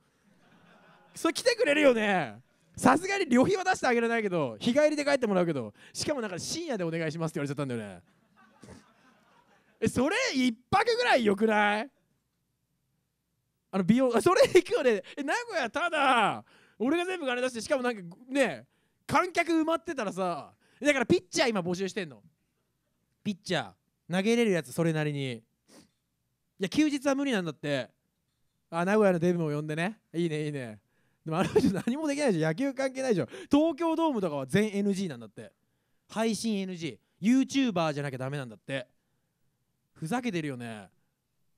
それ来てくれるよねさすがに旅費は出してあげられないけど日帰りで帰ってもらうけどしかもなんか深夜でお願いしますって言われちゃったんだよねえそれ1泊ぐらいよくないあの美容それ行くよねえ名古屋ただ俺が全部金出してしかもなんかね観客埋まってたらさだからピッチャー今募集してんのピッチャー投げれるやつそれなりにいや休日は無理なんだってあ名古屋のデブも呼んでねいいねいいねでもあの人 何もできないでしょ野球関係ないでしょ東京ドームとかは全 NG なんだって配信 NGYouTuber じゃなきゃダメなんだってふざけてるよね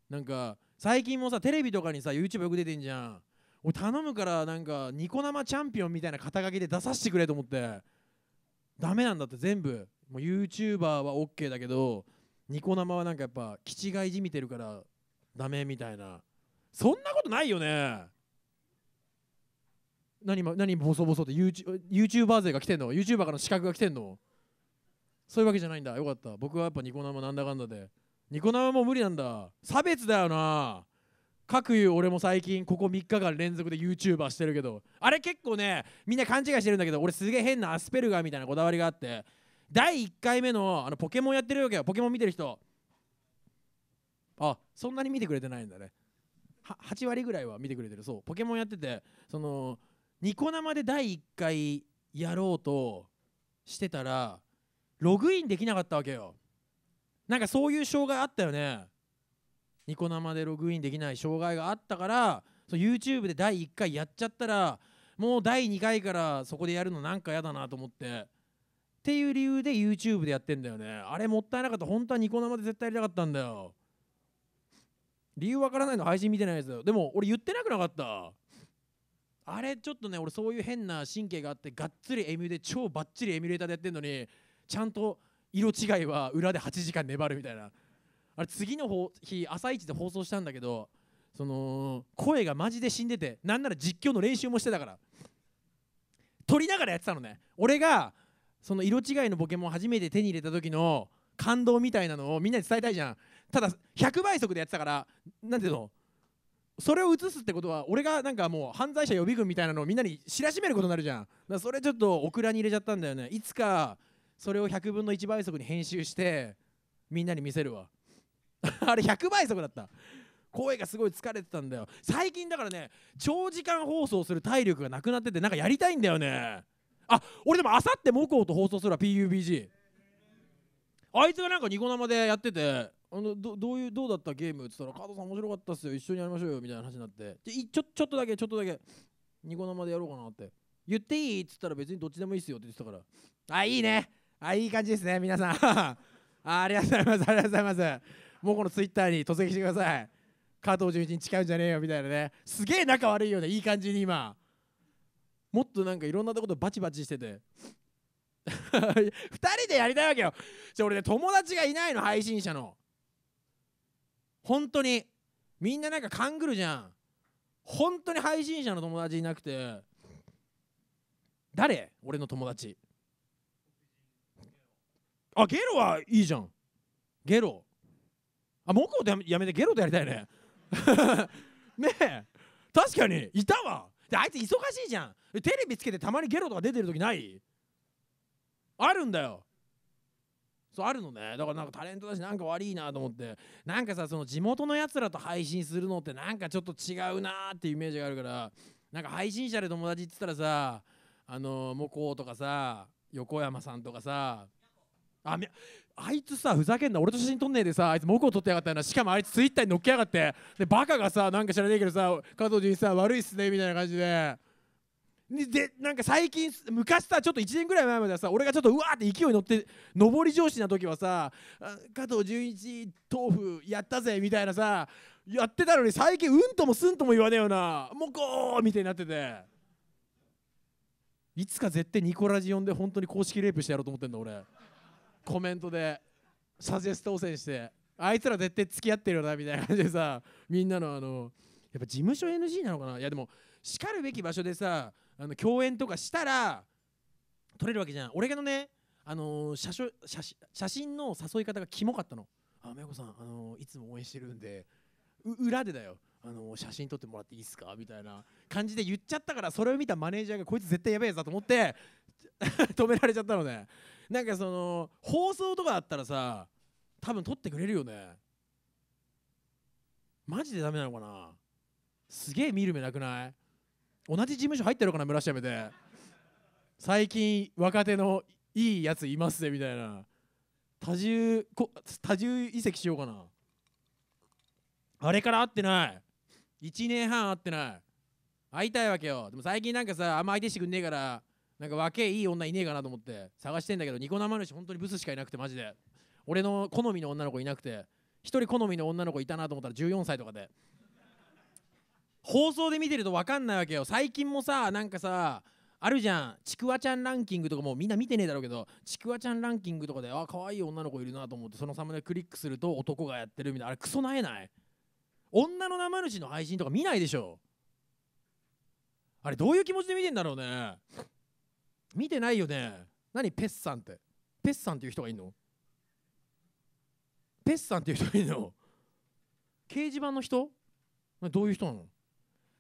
なんか最近もさテレビとかにさ YouTube よく出てんじゃん俺頼むからなんかニコ生チャンピオンみたいな肩書きで出させてくれと思ってダメなんだって全部もう YouTuber は OK だけどニコ生はなんかやっぱ気違いじみてるからダメみたいなそんなことないよね何何ボソボソって YouTuber 勢が来てんの ?YouTuber からの資格が来てんのそういうわけじゃないんだ。よかった。僕はやっぱニコ生なんだかんだで。ニコ生も無理なんだ。差別だよな。各言う俺も最近ここ3日間連続で YouTuber してるけどあれ結構ねみんな勘違いしてるんだけど俺すげえ変なアスペルガーみたいなこだわりがあって第1回目のあのポケモンやってるわけよポケモン見てる人あそんなに見てくれてないんだね8割ぐらいは見てくれてるそうポケモンやっててそのニコ生で第1回やろうとしてたらログインできなかったわけよなんかそういう障害あったよねニコ生でログインできない障害があったからそ YouTube で第1回やっちゃったらもう第2回からそこでやるのなんかやだなと思ってっていう理由で YouTube でやってんだよねあれもったいなかった本当はニコ生で絶対やりたかったんだよ理由わからないの配信見てないですよでも俺言ってなくなかったあれちょっとね俺そういう変な神経があってがっつりエミューで超バッチリエミュレーターでやってんのにちゃんと色違いは裏で8時間粘るみたいなあれ次の日朝一で放送したんだけどその声がマジで死んでてなんなら実況の練習もしてたから撮りながらやってたのね俺がその色違いのポケモン初めて手に入れた時の感動みたいなのをみんなに伝えたいじゃんただ100倍速でやってたから何ていうのそれを映すってことは俺がなんかもう犯罪者予備軍みたいなのをみんなに知らしめることになるじゃんだそれちょっとオクラに入れちゃったんだよねいつかそれを100分の1倍速に編集してみんなに見せるわ あれ100倍速だった声がすごい疲れてたんだよ最近だからね長時間放送する体力がなくなっててなんかやりたいんだよねあ俺でもあさって母校と放送するわ PUBG あいつがなんかニコ生でやっててあのどどういうどうだったゲームっつったら「加藤さん面白かったっすよ一緒にやりましょうよ」みたいな話になって「ちょちょっとだけちょっとだけニコ生でやろうかな」って「言っていい?」っつったら別にどっちでもいいっすよって言ってたから「あいいねあいい感じですね皆さん あありがとうございますありがとうございますもうこのツイッターに突撃してください加藤純一に近いんじゃねえよみたいなねすげえ仲悪いよねいい感じに今もっとなんかいろんなとことバチバチしてて2 人でやりたいわけよじゃ俺ね友達がいないの配信者の本当にみんななんか勘ぐるじゃん本当に配信者の友達いなくて誰俺の友達あゲロはいいじゃんゲロあモコでやめてゲロとやりたいね ねえ確かにいたわであいつ忙しいじゃんテレビつけてたまにゲロとか出てる時ないあるんだよそうあるのねだからなんかタレントだしなんか悪いなと思ってなんかさその地元のやつらと配信するのってなんかちょっと違うなーっていうイメージがあるからなんか配信者で友達っつったらさあのー、モコとかさ横山さんとかさああいつさふざけんな俺と写真撮んねえでさあいつモコ撮ってやがったよなしかもあいつツイッターに乗っけやがってでバカがさなんか知らねえけどさ加藤純一さん悪いっすねみたいな感じででなんか最近昔さちょっと1年ぐらい前まではさ俺がちょっとうわーって勢いに乗って上り調子な時はさ加藤純一豆腐やったぜみたいなさやってたのに最近うんともすんとも言わねえよなもうこうみたいになってていつか絶対ニコラジオんで本当に公式レイプしてやろうと思ってんだ俺コメントでサジェスト選染してあいつら絶対付き合ってるよなみたいな感じでさみんなのあのやっぱ事務所 NG なのかないやでもしかるべき場所でさあの共演とかしたら撮れるわけじゃん俺のね、あの写写真の誘い方がキモかったの「あめこさん、あのいつも応援してるんで裏でだよあの写真撮ってもらっていいですかみたいな感じで言っちゃったからそれを見たマネージャーがこいつ絶対やべえぞと思って 止められちゃったのねなんかその放送とかだったらさ多分撮ってくれるよねマジでダメなのかなすげえ見る目なくない同じ事務所入ってるかな村下めで最近若手のいいやついますぜみたいな多重こ多重移籍しようかなあれから会ってない1年半会ってない会いたいわけよでも最近なんかさあんま相手してくんねえからなんか若えいい女いねえかなと思って探してんだけどニコ生主本当にブスしかいなくてマジで俺の好みの女の子いなくて1人好みの女の子いたなと思ったら14歳とかで放送で見てると分かんないわけよ最近もさなんかさあるじゃんちくわちゃんランキングとかもみんな見てねえだろうけどちくわちゃんランキングとかであ可愛い女の子いるなと思ってそのサムネクリックすると男がやってるみたいなあれクソなえない女の生主の配信とか見ないでしょあれどういう気持ちで見てんだろうね見てないよね何ペッさんってペッさんっていう人がいるのペッさんっていう人がいるの掲示板の人どういう人なの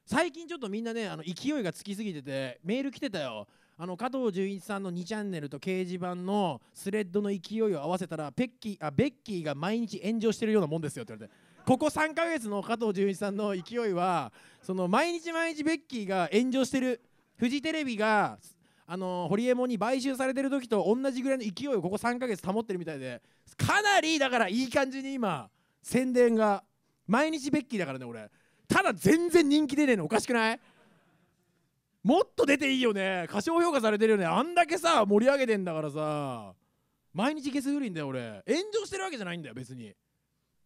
最近ちょっとみんなねあの勢いがつきすぎててメール来てたよあの加藤純一さんの2チャンネルと掲示板のスレッドの勢いを合わせたらペッキあベッキーが毎日炎上してるようなもんですよって言われてここ3ヶ月の加藤純一さんの勢いはその毎日毎日ベッキーが炎上してるフジテレビがあのホリエモンに買収されてる時と同じぐらいの勢いをここ3ヶ月保ってるみたいでかなりだからいい感じに今宣伝が毎日ベッキーだからね俺。ただ全然人気出ねえのおかしくないもっと出ていいよね過小評価されてるよねあんだけさ盛り上げてんだからさ毎日ゲス不倫だよ俺炎上してるわけじゃないんだよ別に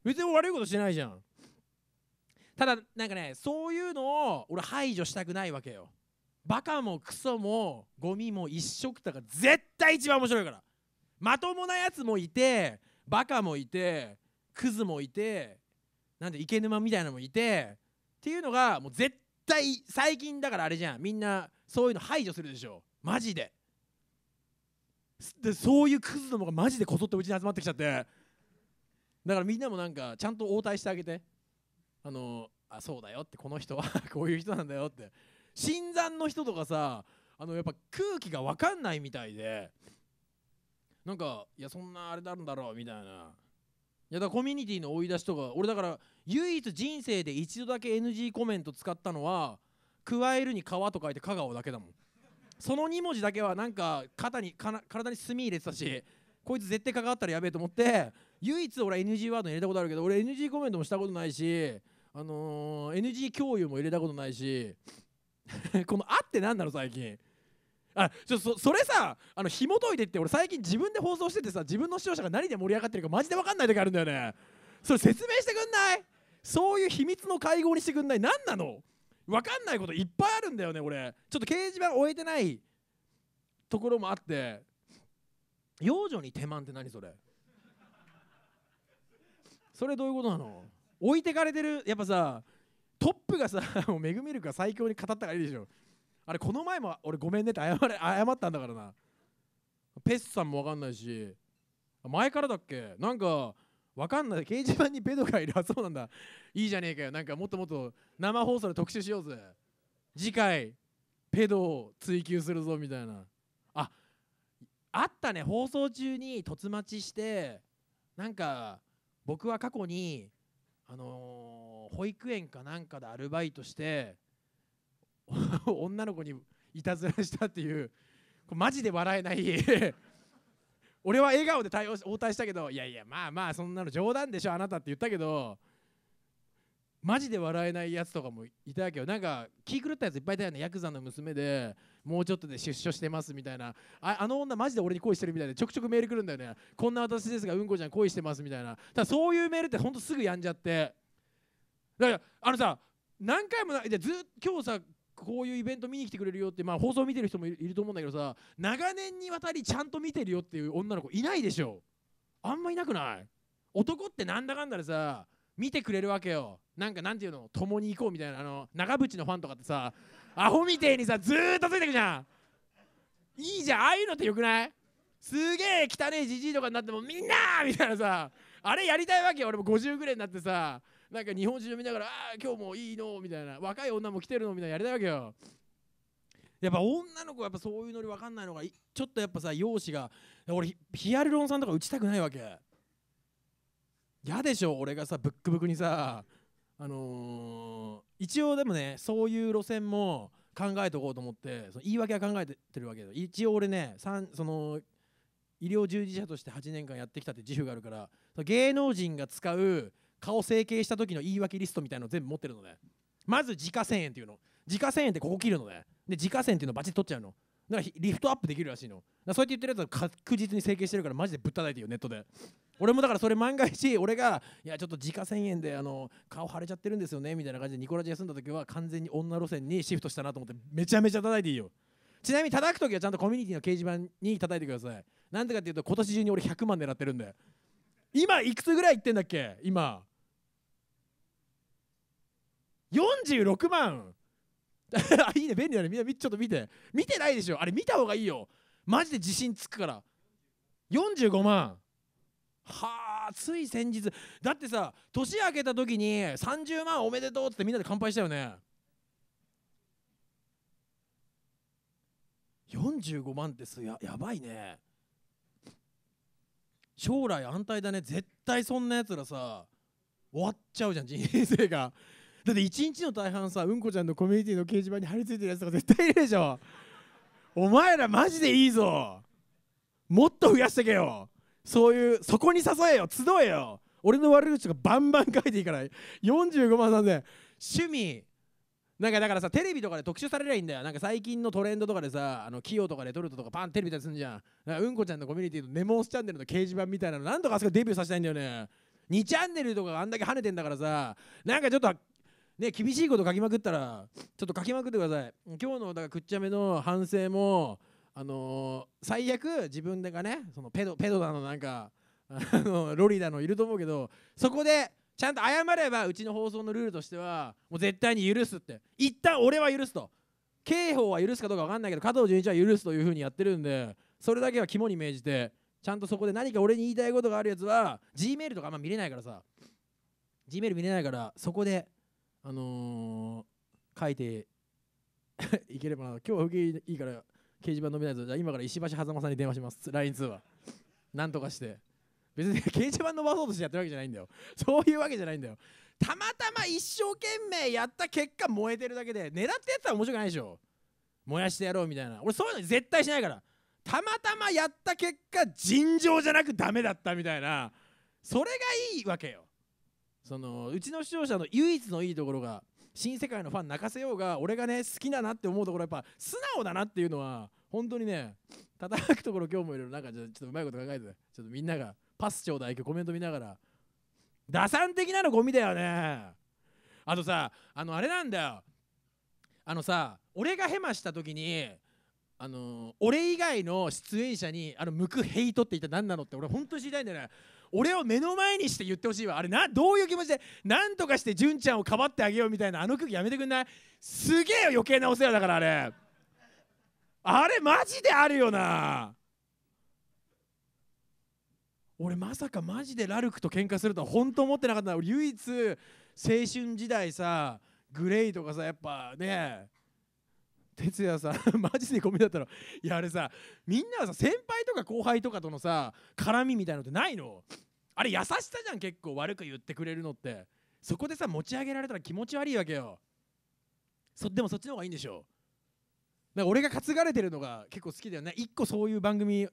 別に悪いことしてないじゃんただなんかねそういうのを俺排除したくないわけよバカもクソもゴミも一色から絶対一番面白いからまともなやつもいてバカもいてクズもいてなんで池沼みたいなのもいてっていうのがもう絶対最近だからあれじゃんみんなそういうの排除するでしょマジででそういうクズどもがマジでこぞってうちに集まってきちゃってだからみんなもなんかちゃんと応対してあげてあのあそうだよってこの人は こういう人なんだよって新参の人とかさあのやっぱ空気が分かんないみたいでなんかいやそんなあれなんだろうみたいないやだコミュニティの追い出しとか俺だから唯一人生で一度だけ NG コメント使ったのは「加えるに川」と書いて「香川」だけだもんその2文字だけはなんか肩に体に墨入れてたしこいつ絶対関わったらやべえと思って唯一俺 NG ワードに入れたことあるけど俺 NG コメントもしたことないしあのー、NG 共有も入れたことないし この「あ」って何なの最近あちょそそれさあの紐解いてって俺最近自分で放送しててさ自分の視聴者が何で盛り上がってるかマジで分かんない時あるんだよねそれ説明してくんないそういう秘密の会合にしてくんない何なの分かんないこといっぱいあるんだよね俺ちょっと掲示板終えてないところもあって幼女に手満って何それそれどういうことなの置いてかれてるやっぱさトップがさ もう恵みるか最強に語ったからいいでしょあれこの前も俺ごめんねって謝れ謝ったんだからなペスさんも分かんないし前からだっけなんか分かんない掲示板にペドがいるはそうなんだいいじゃねえかよなんかもっともっと生放送で特集しようぜ次回ペドを追求するぞみたいなああったね放送中に突待ちしてなんか僕は過去にあのー、保育園かなんかでアルバイトして 女の子にいたずらしたっていうマジで笑えない 俺は笑顔で対応応対したけどいやいやまあまあそんなの冗談でしょあなたって言ったけどマジで笑えないやつとかもいたけどなんか気狂ったやついっぱいいたよねヤクザの娘でもうちょっとで出所してますみたいなああの女マジで俺に恋してるみたいでちょくちょくメール来るんだよねこんな私ですがうんこちゃん恋してますみたいなただそういうメールってほんとすぐやんじゃってだからあのさ何回もなじゃず今日さこういうイベント見に来てくれるよって、まあ、放送見てる人もいると思うんだけどさ長年にわたりちゃんと見てるよっていう女の子いないでしょあんまいなくない男ってなんだかんだでさ見てくれるわけよなんかなんていうの共に行こうみたいなあの長渕のファンとかってさアホみてえにさずっとついてくじゃんいいじゃんああいうのってよくないすげえ汚えじじいとかになってもみんなみたいなさあれやりたいわけよ俺も50ぐらいになってさなんか日本酒飲みながら「ああ今日もいいの」みたいな若い女も来てるのみたいなやりたいわけよやっぱ女の子はやっぱそういうノリ分かんないのがちょっとやっぱさ容姿が俺ヒアルロン酸とか打ちたくないわけ嫌でしょ俺がさブックブックにさあのー、一応でもねそういう路線も考えておこうと思ってその言い訳は考えてるわけだ一応俺ねその医療従事者として8年間やってきたって自負があるから芸能人が使う顔整形した時の言い訳リストみたいの全部持ってるので、ね、まず自家1000円っていうの自家1000円ってここ切るのねで自家1000円っていうのバチッ取っちゃうのだからリフトアップできるらしいのそうやって言ってるやつは確実に整形してるからマジでぶったたいてよネットで俺もだからそれ万が一俺がいやちょっと自家1000円であの顔腫れちゃってるんですよねみたいな感じでニコラジ休んだ時は完全に女路線にシフトしたなと思ってめちゃめちゃ叩いていいよちなみに叩く時はちゃんとコミュニティの掲示板に叩いてくださいなんでかっていうと今年中に俺100万狙ってるんで今いくつぐらいいってんだっけ今46万 いいね便利だねみんなちょっと見て見てないでしょあれ見た方がいいよマジで自信つくから45万はあつい先日だってさ年明けた時に30万おめでとうってみんなで乾杯したよね45万ってすややばいね将来安泰だね絶対そんなやつらさ終わっちゃうじゃん人生がだって一日の大半さうんこちゃんのコミュニティの掲示板に貼り付いてるやつとか絶対いるでしょお前らマジでいいぞもっと増やしてけよそういうそこに誘えよ集えよ俺の悪口がバンバン書いていいから45万0 0で趣味なんかだからさテレビとかで特集されりゃいいんだよなんか最近のトレンドとかでさあの企業とかレトルトとかパンテレビ出すんじゃんうんこちゃんのコミュニティのネモンスチャンネルの掲示板みたいなのなんとかあそこデビューさせたいんだよね2チャンネルとかあんだけ跳ねてんだからさなんかちょっとね、厳しいこと書きまくったらちょっと書きまくってください今日のだからくっちゃめの反省もあのー、最悪自分がねそのペドペドだのなんかあのロリだのいると思うけどそこでちゃんと謝ればうちの放送のルールとしてはもう絶対に許すって一旦俺は許すと刑法は許すかどうか分かんないけど加藤純一は許すというふうにやってるんでそれだけは肝に銘じてちゃんとそこで何か俺に言いたいことがあるやつは G メールとかあんま見れないからさ G メール見れないからそこであのー、書いていければな今日は景いいから掲示板伸びないぞじゃあ今から石橋狭間さんに電話します LINE 通話なんとかして別に 掲示板伸ばそうとしてやってるわけじゃないんだよそういうわけじゃないんだよたまたま一生懸命やった結果燃えてるだけで狙ってやったら面白くないでしょ燃やしてやろうみたいな俺そういうの絶対しないからたまたまやった結果尋常じゃなくダメだったみたいなそれがいいわけよそのうちの視聴者の唯一のいいところが新世界のファン泣かせようが俺がね好きだなって思うところやっぱ素直だなっていうのは本当にね叩くところ今日もいろいろなんかちょっとうまいこと考えてちょっとみんながパスちょうだいコメント見ながら打算的なのゴミだよねあとさあのあれなんだよあのさ俺がヘマした時にあの俺以外の出演者にあの向くヘイトって一体何なのって俺本当に知りたいんだよね俺を目の前にして言ってほしいわあれなどういう気持ちでなんとかして純ちゃんをかばってあげようみたいなあの空気やめてくんないすげえよ余計なお世話だからあれあれマジであるよな俺まさかマジでラルクと喧嘩するとは本当思ってなかった俺唯一青春時代さグレイとかさやっぱね哲也さん マジでゴミだったのいやあれさみんなはさ先輩とか後輩とかとのさ絡みみたいのってないのあれ優しさじゃん結構悪く言ってくれるのってそこでさ持ち上げられたら気持ち悪いわけよそでもそっちの方がいいんでしょだから俺が担がれてるのが結構好きだよね一個そういう番組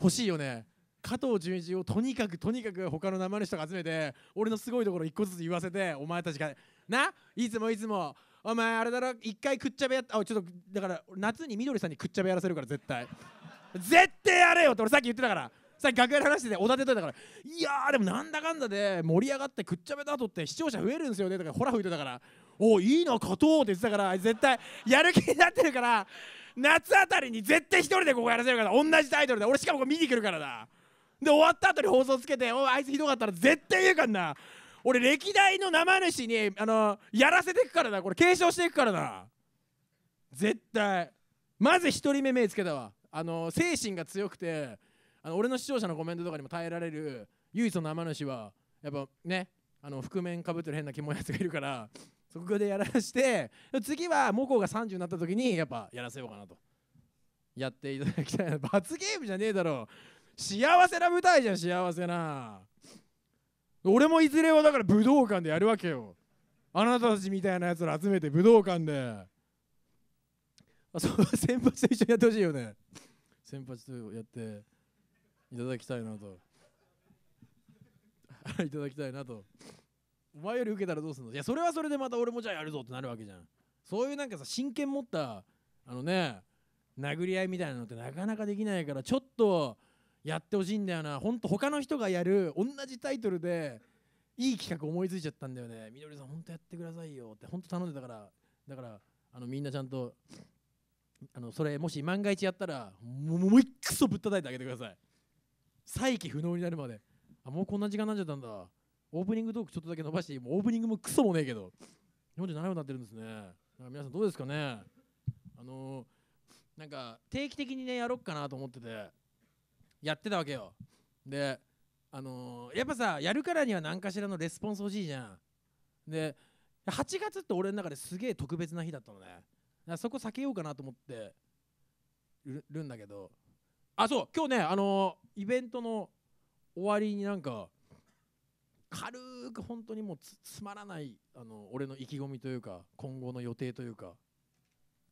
欲しいよね加藤純一をとにかくとにかく他の名前の人が集めて俺のすごいところ一個ずつ言わせてお前たちがないつもいつもお前あれだろ一回くっちゃべやったあちょっとだから夏にみどりさんにくっちゃべやらせるから絶対 絶対やれよって俺さっき言ってたからさっき楽屋で話してておだてといたからいやーでもなんだかんだで盛り上がってくっちゃべた後って視聴者増えるんですよねだからほら吹いてたからおいいな勝とうって言ってたから絶対やる気になってるから夏あたりに絶対一人でここやらせるから同じタイトルで俺しかもここ見に来るからだで終わった後に放送つけて「おいあいつひどかったら絶対言うからな俺歴代の生主にあのやらせていくからなこれ継承していくからな絶対まず1人目目つけたわあの精神が強くてあの俺の視聴者のコメントとかにも耐えられる唯一の生主はやっぱねあの覆面かぶってる変なキモいやつがいるからそこでやらして次はモコが30になった時にやっぱやらせようかなとやっていただきたい罰ゲームじゃねえだろ幸せな舞台じゃん幸せな俺もいずれはだから武道館でやるわけよあなたたちみたいなやつら集めて武道館でそ 先発と一緒にやってほしいよね先発とやっていただきたいなと いただきたいなとお前より受けたらどうすんのいやそれはそれでまた俺もじゃあやるぞってなるわけじゃんそういうなんかさ真剣持ったあのね殴り合いみたいなのってなかなかできないからちょっとやってほしいんだよなほんと他の人がやる同じタイトルでいい企画思いついちゃったんだよねみどりさん本当やってくださいよってほんと頼んでたからだからあのみんなちゃんとあのそれもし万が一やったらもうもいくそぶったたいてあげてください再起不能になるまであもうこんな時間になっちゃったんだオープニングトークちょっとだけ伸ばしてもうオープニングもクソもねえけど47分になってるんですねだから皆さんどうですかねあのー、なんか定期的にねやろうかなと思っててやってたわけよであのー、やっぱさやるからには何かしらのレスポンス欲しいじゃんで8月って俺の中ですげえ特別な日だったのねそこ避けようかなと思ってるんだけどあそう今日ねあのー、イベントの終わりになんか軽く本当にもうつまらないあの俺の意気込みというか今後の予定というか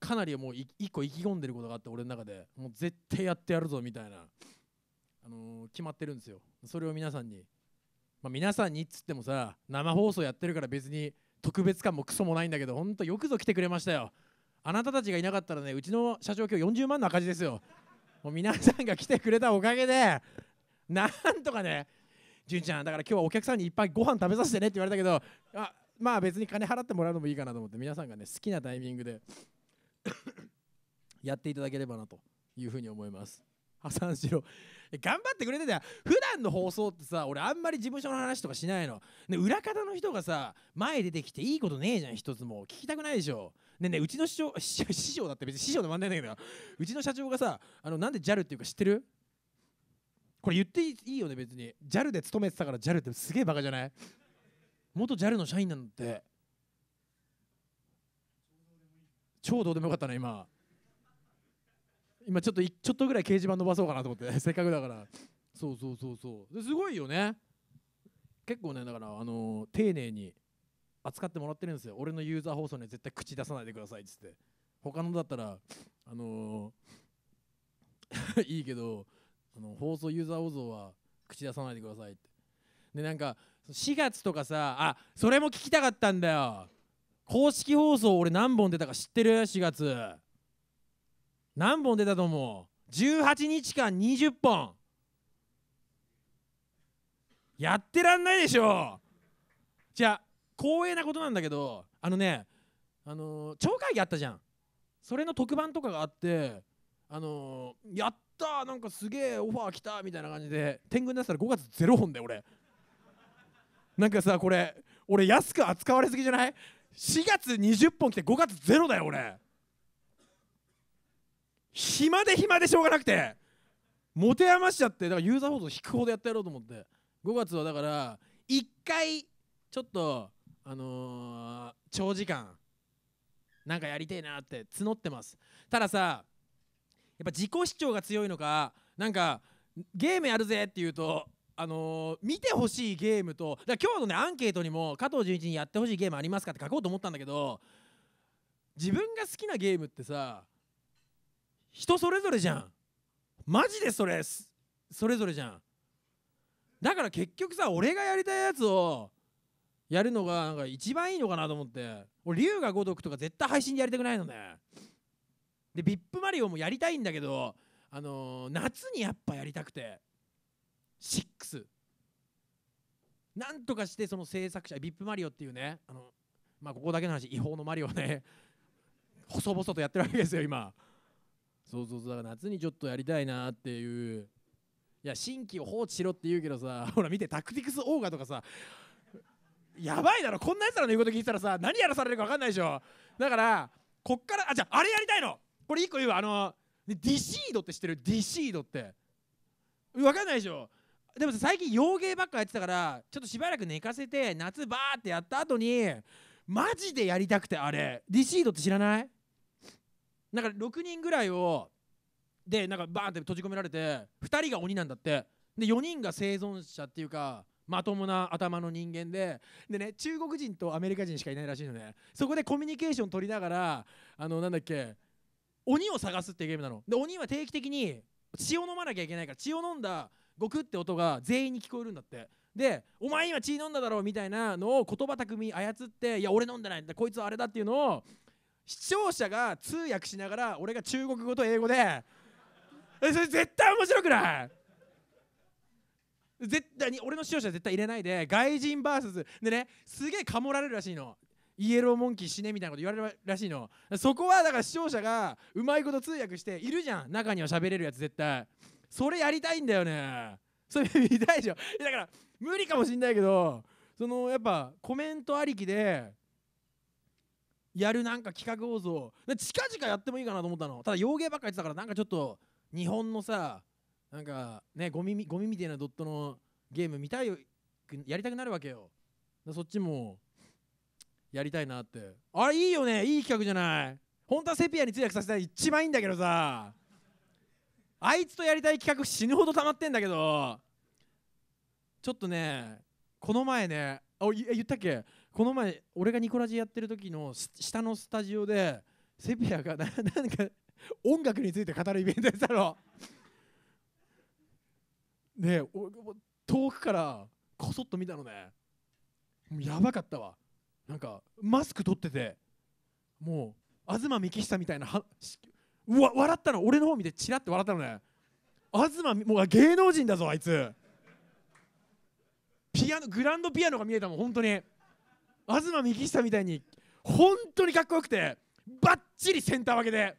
かなりもう1個意気込んでることがあって俺の中でもう絶対やってやるぞみたいなあの決まってるんですよそれを皆さんに、まあ、皆さんにっつってもさ生放送やってるから別に特別感もクソもないんだけどほんとよくぞ来てくれましたよあなたたちがいなかったらねうちの社長今日40万の赤字ですよもう皆さんが来てくれたおかげでなんとかね純ちゃんだから今日はお客さんにいっぱいご飯食べさせてねって言われたけどあまあ別に金払ってもらうのもいいかなと思って皆さんがね好きなタイミングでやっていただければなというふうに思います。破産しろ頑張ってくれてたよ普段の放送ってさ俺あんまり事務所の話とかしないの、ね、裏方の人がさ前出てきていいことねえじゃん一つも聞きたくないでしょねねうちの師匠 師匠だって別に師匠の真んだけどうちの社長がさあのなんで JAL っていうか知ってるこれ言っていいよね別に JAL で勤めてたから JAL ってすげえバカじゃない元 JAL の社員なんだって超どうでもよかったな今今ちょっとちょっとぐらい掲示板伸ばそうかなと思って せっかくだからそうそうそうそうですごいよね結構ねだからあの丁寧に扱ってもらってるんですよ俺のユーザー放送には絶対口出さないでくださいっつって他のだったらあの いいけどあの放送ユーザー放送は口出さないでくださいってでなんか4月とかさあそれも聞きたかったんだよ公式放送俺何本出たか知ってる4月何本出たと思う18日間20本やってらんないでしょじゃあ光栄なことなんだけどあのねあのー、超会議あったじゃんそれの特番とかがあってあのー、やったなんかすげえオファー来たみたいな感じで天狗になってたら5月0本だよ俺なんかさこれ俺安く扱われすぎじゃない4月20本来て5月0だよ俺暇で暇でしょうがなくて持て余しちゃってだからユーザーフォード引くほどやってやろうと思って5月はだから1回ちょっとあのー、長時間なんかやりてえなって募ってますたださやっぱ自己主張が強いのかなんかゲームやるぜって言うとあのー、見てほしいゲームとだ今日のねアンケートにも加藤純一にやってほしいゲームありますかって書こうと思ったんだけど自分が好きなゲームってさ人それぞれじゃんマジでそれそれぞれじゃんだから結局さ俺がやりたいやつをやるのがなんか一番いいのかなと思って俺龍が如くとか絶対配信でやりたくないのねで VIP マリオもやりたいんだけどあのー、夏にやっぱやりたくて6なんとかしてその制作者ビップマリオっていうねあのまあここだけの話違法のマリオね細々とやってるわけですよ今そうそうそうだから夏にちょっとやりたいなっていういや新規を放置しろって言うけどさ ほら見てタクティクスオーガとかさやばいだろこんなやつらの言うこと聞いたらさ何やらされるか分かんないでしょだからこっからあじゃああれやりたいのこれ1個言うわあのディシードって知ってるディシードって分かんないでしょでもさ最近洋芸ばっかやってたからちょっとしばらく寝かせて夏バーってやった後にマジでやりたくてあれディシードって知らないなんか6人ぐらいをでなんかバーンって閉じ込められて2人が鬼なんだってで4人が生存者っていうかまともな頭の人間ででね中国人とアメリカ人しかいないらしいのねそこでコミュニケーション取りながらあのなんだっけ鬼を探すっていうゲームなので鬼は定期的に血を飲まなきゃいけないから血を飲んだゴクって音が全員に聞こえるんだってでお前今血飲んだだろうみたいなのを言葉巧み操っていや俺飲んでないんだこいつはあれだっていうのを視聴者が通訳しながら俺が中国語と英語でそれ絶対面白くない絶対に俺の視聴者絶対入れないで外人 VS でねすげえかもられるらしいのイエローモンキー死ねみたいなこと言われるらしいのそこはだから視聴者がうまいこと通訳しているじゃん中には喋れるやつ絶対それやりたいんだよねそれ見たいでしょだから無理かもしんないけどそのやっぱコメントありきでやるなんか企画放送近々やってもいいかなと思ったのただ洋芸ばっかやってたからなんかちょっと日本のさなんかねゴミゴミみたいなドットのゲーム見たいやりたくなるわけよそっちもやりたいなってあれいいよねいい企画じゃない本当はセピアに通訳させたら一番いいんだけどさあいつとやりたい企画死ぬほど溜まってんだけどちょっとねこの前ねあ言ったっけこの前俺がニコラジやってる時の下のスタジオでセピアがななんか音楽について語るイベントやったの。で遠くからこそっと見たのねやばかったわなんかマスク取っててもう東幹久みたいなはうわ笑ったの俺の方見てチラッて笑ったのね東もう芸能人だぞあいつピアノグランドピアノが見えたもん本当に。東幹久みたいに本当にかっこよくてばっちりセンター分けで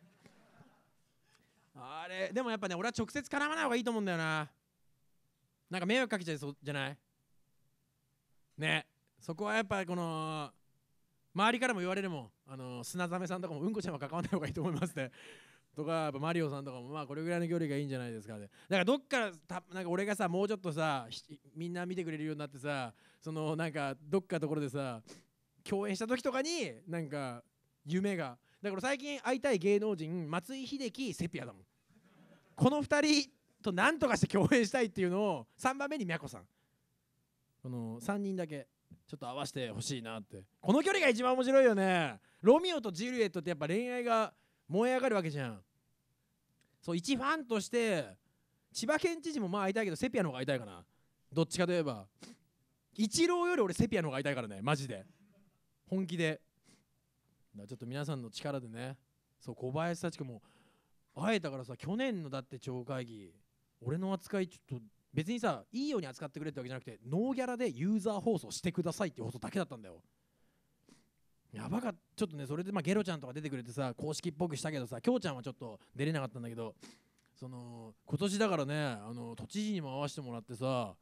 あれでもやっぱね俺は直接絡まない方がいいと思うんだよななんか迷惑かけちゃいそうじゃないねそこはやっぱこの周りからも言われるもんあの砂ザメさんとかもうんこちゃんは関わらない方がいいと思いますねとかやっぱマリオさんとかもまあこれぐらいの距離がいいんじゃないですかねだからどっからたなんか俺がさもうちょっとさみんな見てくれるようになってさそのなんかどっかところでさ共演した時とかになんか夢がだから最近会いたい芸能人松井秀喜セピアだもんこの2人となんとかして共演したいっていうのを3番目にみやこさんこの3人だけちょっと合わせてほしいなってこの距離が一番面白いよねロミオとジュリエットってやっぱ恋愛が燃え上がるわけじゃんそう一ファンとして千葉県知事もまあ会いたいけどセピアの方が会いたいかなどっちかといえばイチローより俺セピアの方が会いたいからねマジで本気でちょっと皆さんの力でねそう小林幸子も会えたからさ去年のだって町会議俺の扱いちょっと別にさいいように扱ってくれってわけじゃなくてノーギャラでユーザー放送してくださいって放送だけだったんだよやばかちょっとねそれでまあゲロちゃんとか出てくれてさ公式っぽくしたけどさきょうちゃんはちょっと出れなかったんだけどその今年だからねあの都知事にも会わせてもらってさ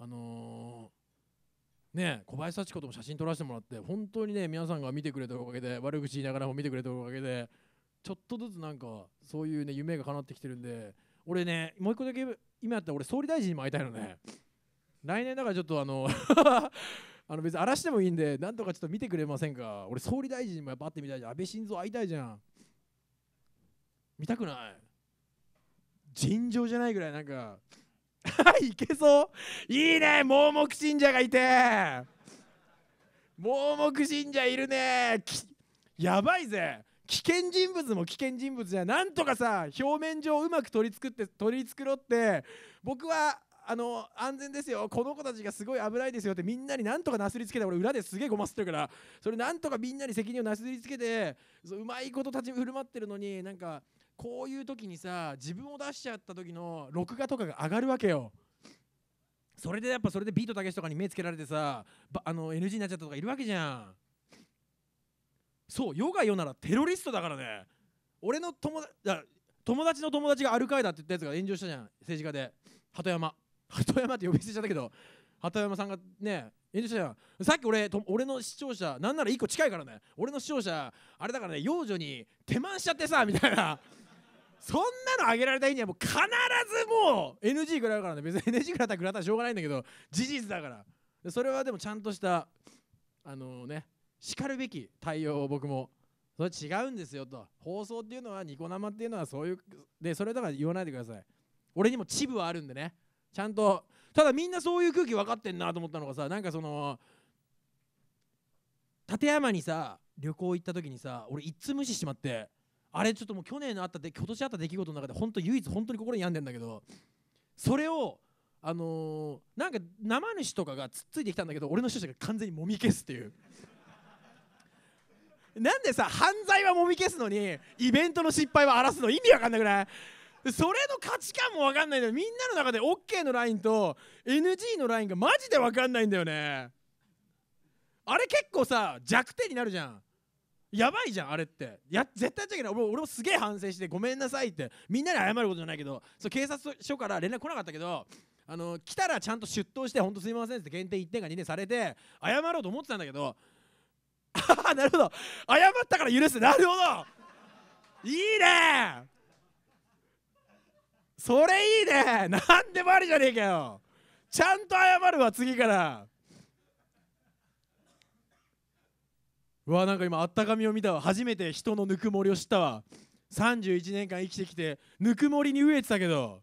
あのー、ね小林幸子とも写真撮らせてもらって本当にね皆さんが見てくれたおかげで悪口言いながらも見てくれたおかげでちょっとずつなんかそういうね夢が叶ってきてるんで俺ねもう一個だけ今やったら俺総理大臣にも会いたいのね来年だからちょっとあの あの別に荒らしてもいいんでなんとかちょっと見てくれませんか俺総理大臣もやっぱ会ってみたいじゃん安倍晋三会いたいじゃん見たくない尋常じゃないぐらいなんか いけそういいね盲目信者がいて盲目信者いるねやばいぜ危険人物も危険人物じゃなんとかさ表面上うまく取り作って取り繕って僕はあの安全ですよこの子たちがすごい危ないですよってみんなになんとかなすりつけて俺裏ですげえごますってるからそれなんとかみんなに責任をなすりつけてうまいこと立ち振る舞ってるのになんかこういう時にさ自分を出しちゃった時の録画とかが上がるわけよ。それでやっぱそれでビートたけしとかに目つけられてさあの NG になっちゃったとかいるわけじゃんそうヨガヨならテロリストだからね俺の友達友達の友達がアルカイダって言ったやつが炎上したじゃん政治家で鳩山鳩山って呼び捨てちゃったけど鳩山さんがね遠慮したじさっき俺と俺の視聴者なんなら1個近いからね俺の視聴者あれだからね幼女に手満しちゃってさみたいなそんなのあげられた日にはもう必ずもう NG 食らうからね別に NG 食らったら食らったらしょうがないんだけど事実だからそれはでもちゃんとしたあのー、ねしかるべき対応を僕もそれ違うんですよと放送っていうのはニコ生っていうのはそういうでそれだから言わないでください俺にもチブはあるんでねちゃんとただみんなそういう空気分かってんなと思ったのがさなんかその立山にさ旅行行った時にさ俺一通無視しまってあれちょっともう去年のあったで今年あった出来事の中で本当唯一本当に心に病んでんだけどそれをあのー、なんか生主とかがつっついてきたんだけど俺の主者が完全にもみ消すっていうなんでさ犯罪はもみ消すのにイベントの失敗は荒らすの意味わかんなくないそれの価値観も分かんないんだよみんなの中で OK のラインと NG のラインがマジで分かんないんだよねあれ結構さ弱点になるじゃんやばいじゃんあれってや絶対やっちゃいけない俺もすげえ反省してごめんなさいってみんなに謝ることじゃないけどそう警察署から連絡来なかったけどあの来たらちゃんと出頭して本当すいませんって限定1点が2点されて謝ろうと思ってたんだけど ああなるほど謝ったから許すなるほどいいねそれいいね何 でもありじゃねえかよちゃんと謝るわ次からうわなんか今あったかみを見たわ初めて人のぬくもりを知ったわ31年間生きてきてぬくもりに飢えてたけど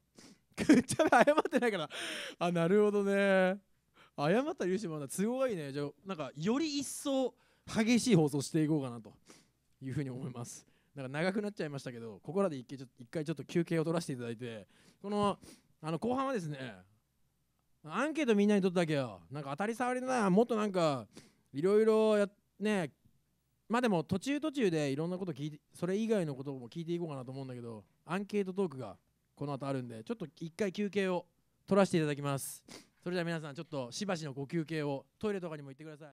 くっちゃべ謝ってないからあなるほどね謝ったり言もしも都合がいいねじゃあなんかより一層激しい放送していこうかなというふうに思いますなんか長くなっちゃいましたけどここらで一回ちょ一回ちょっと休憩を取らせていただいてこのあの後半はですねアンケートみんなにとっただけよなんか当たり障りのない、もっとなんかいろいろやねまあでも途中途中でいろんなこと聞いてそれ以外のことも聞いていこうかなと思うんだけどアンケートトークがこの後あるんでちょっと一回休憩を取らせていただきますそれでは皆さんちょっとしばしのご休憩をトイレとかにも行ってください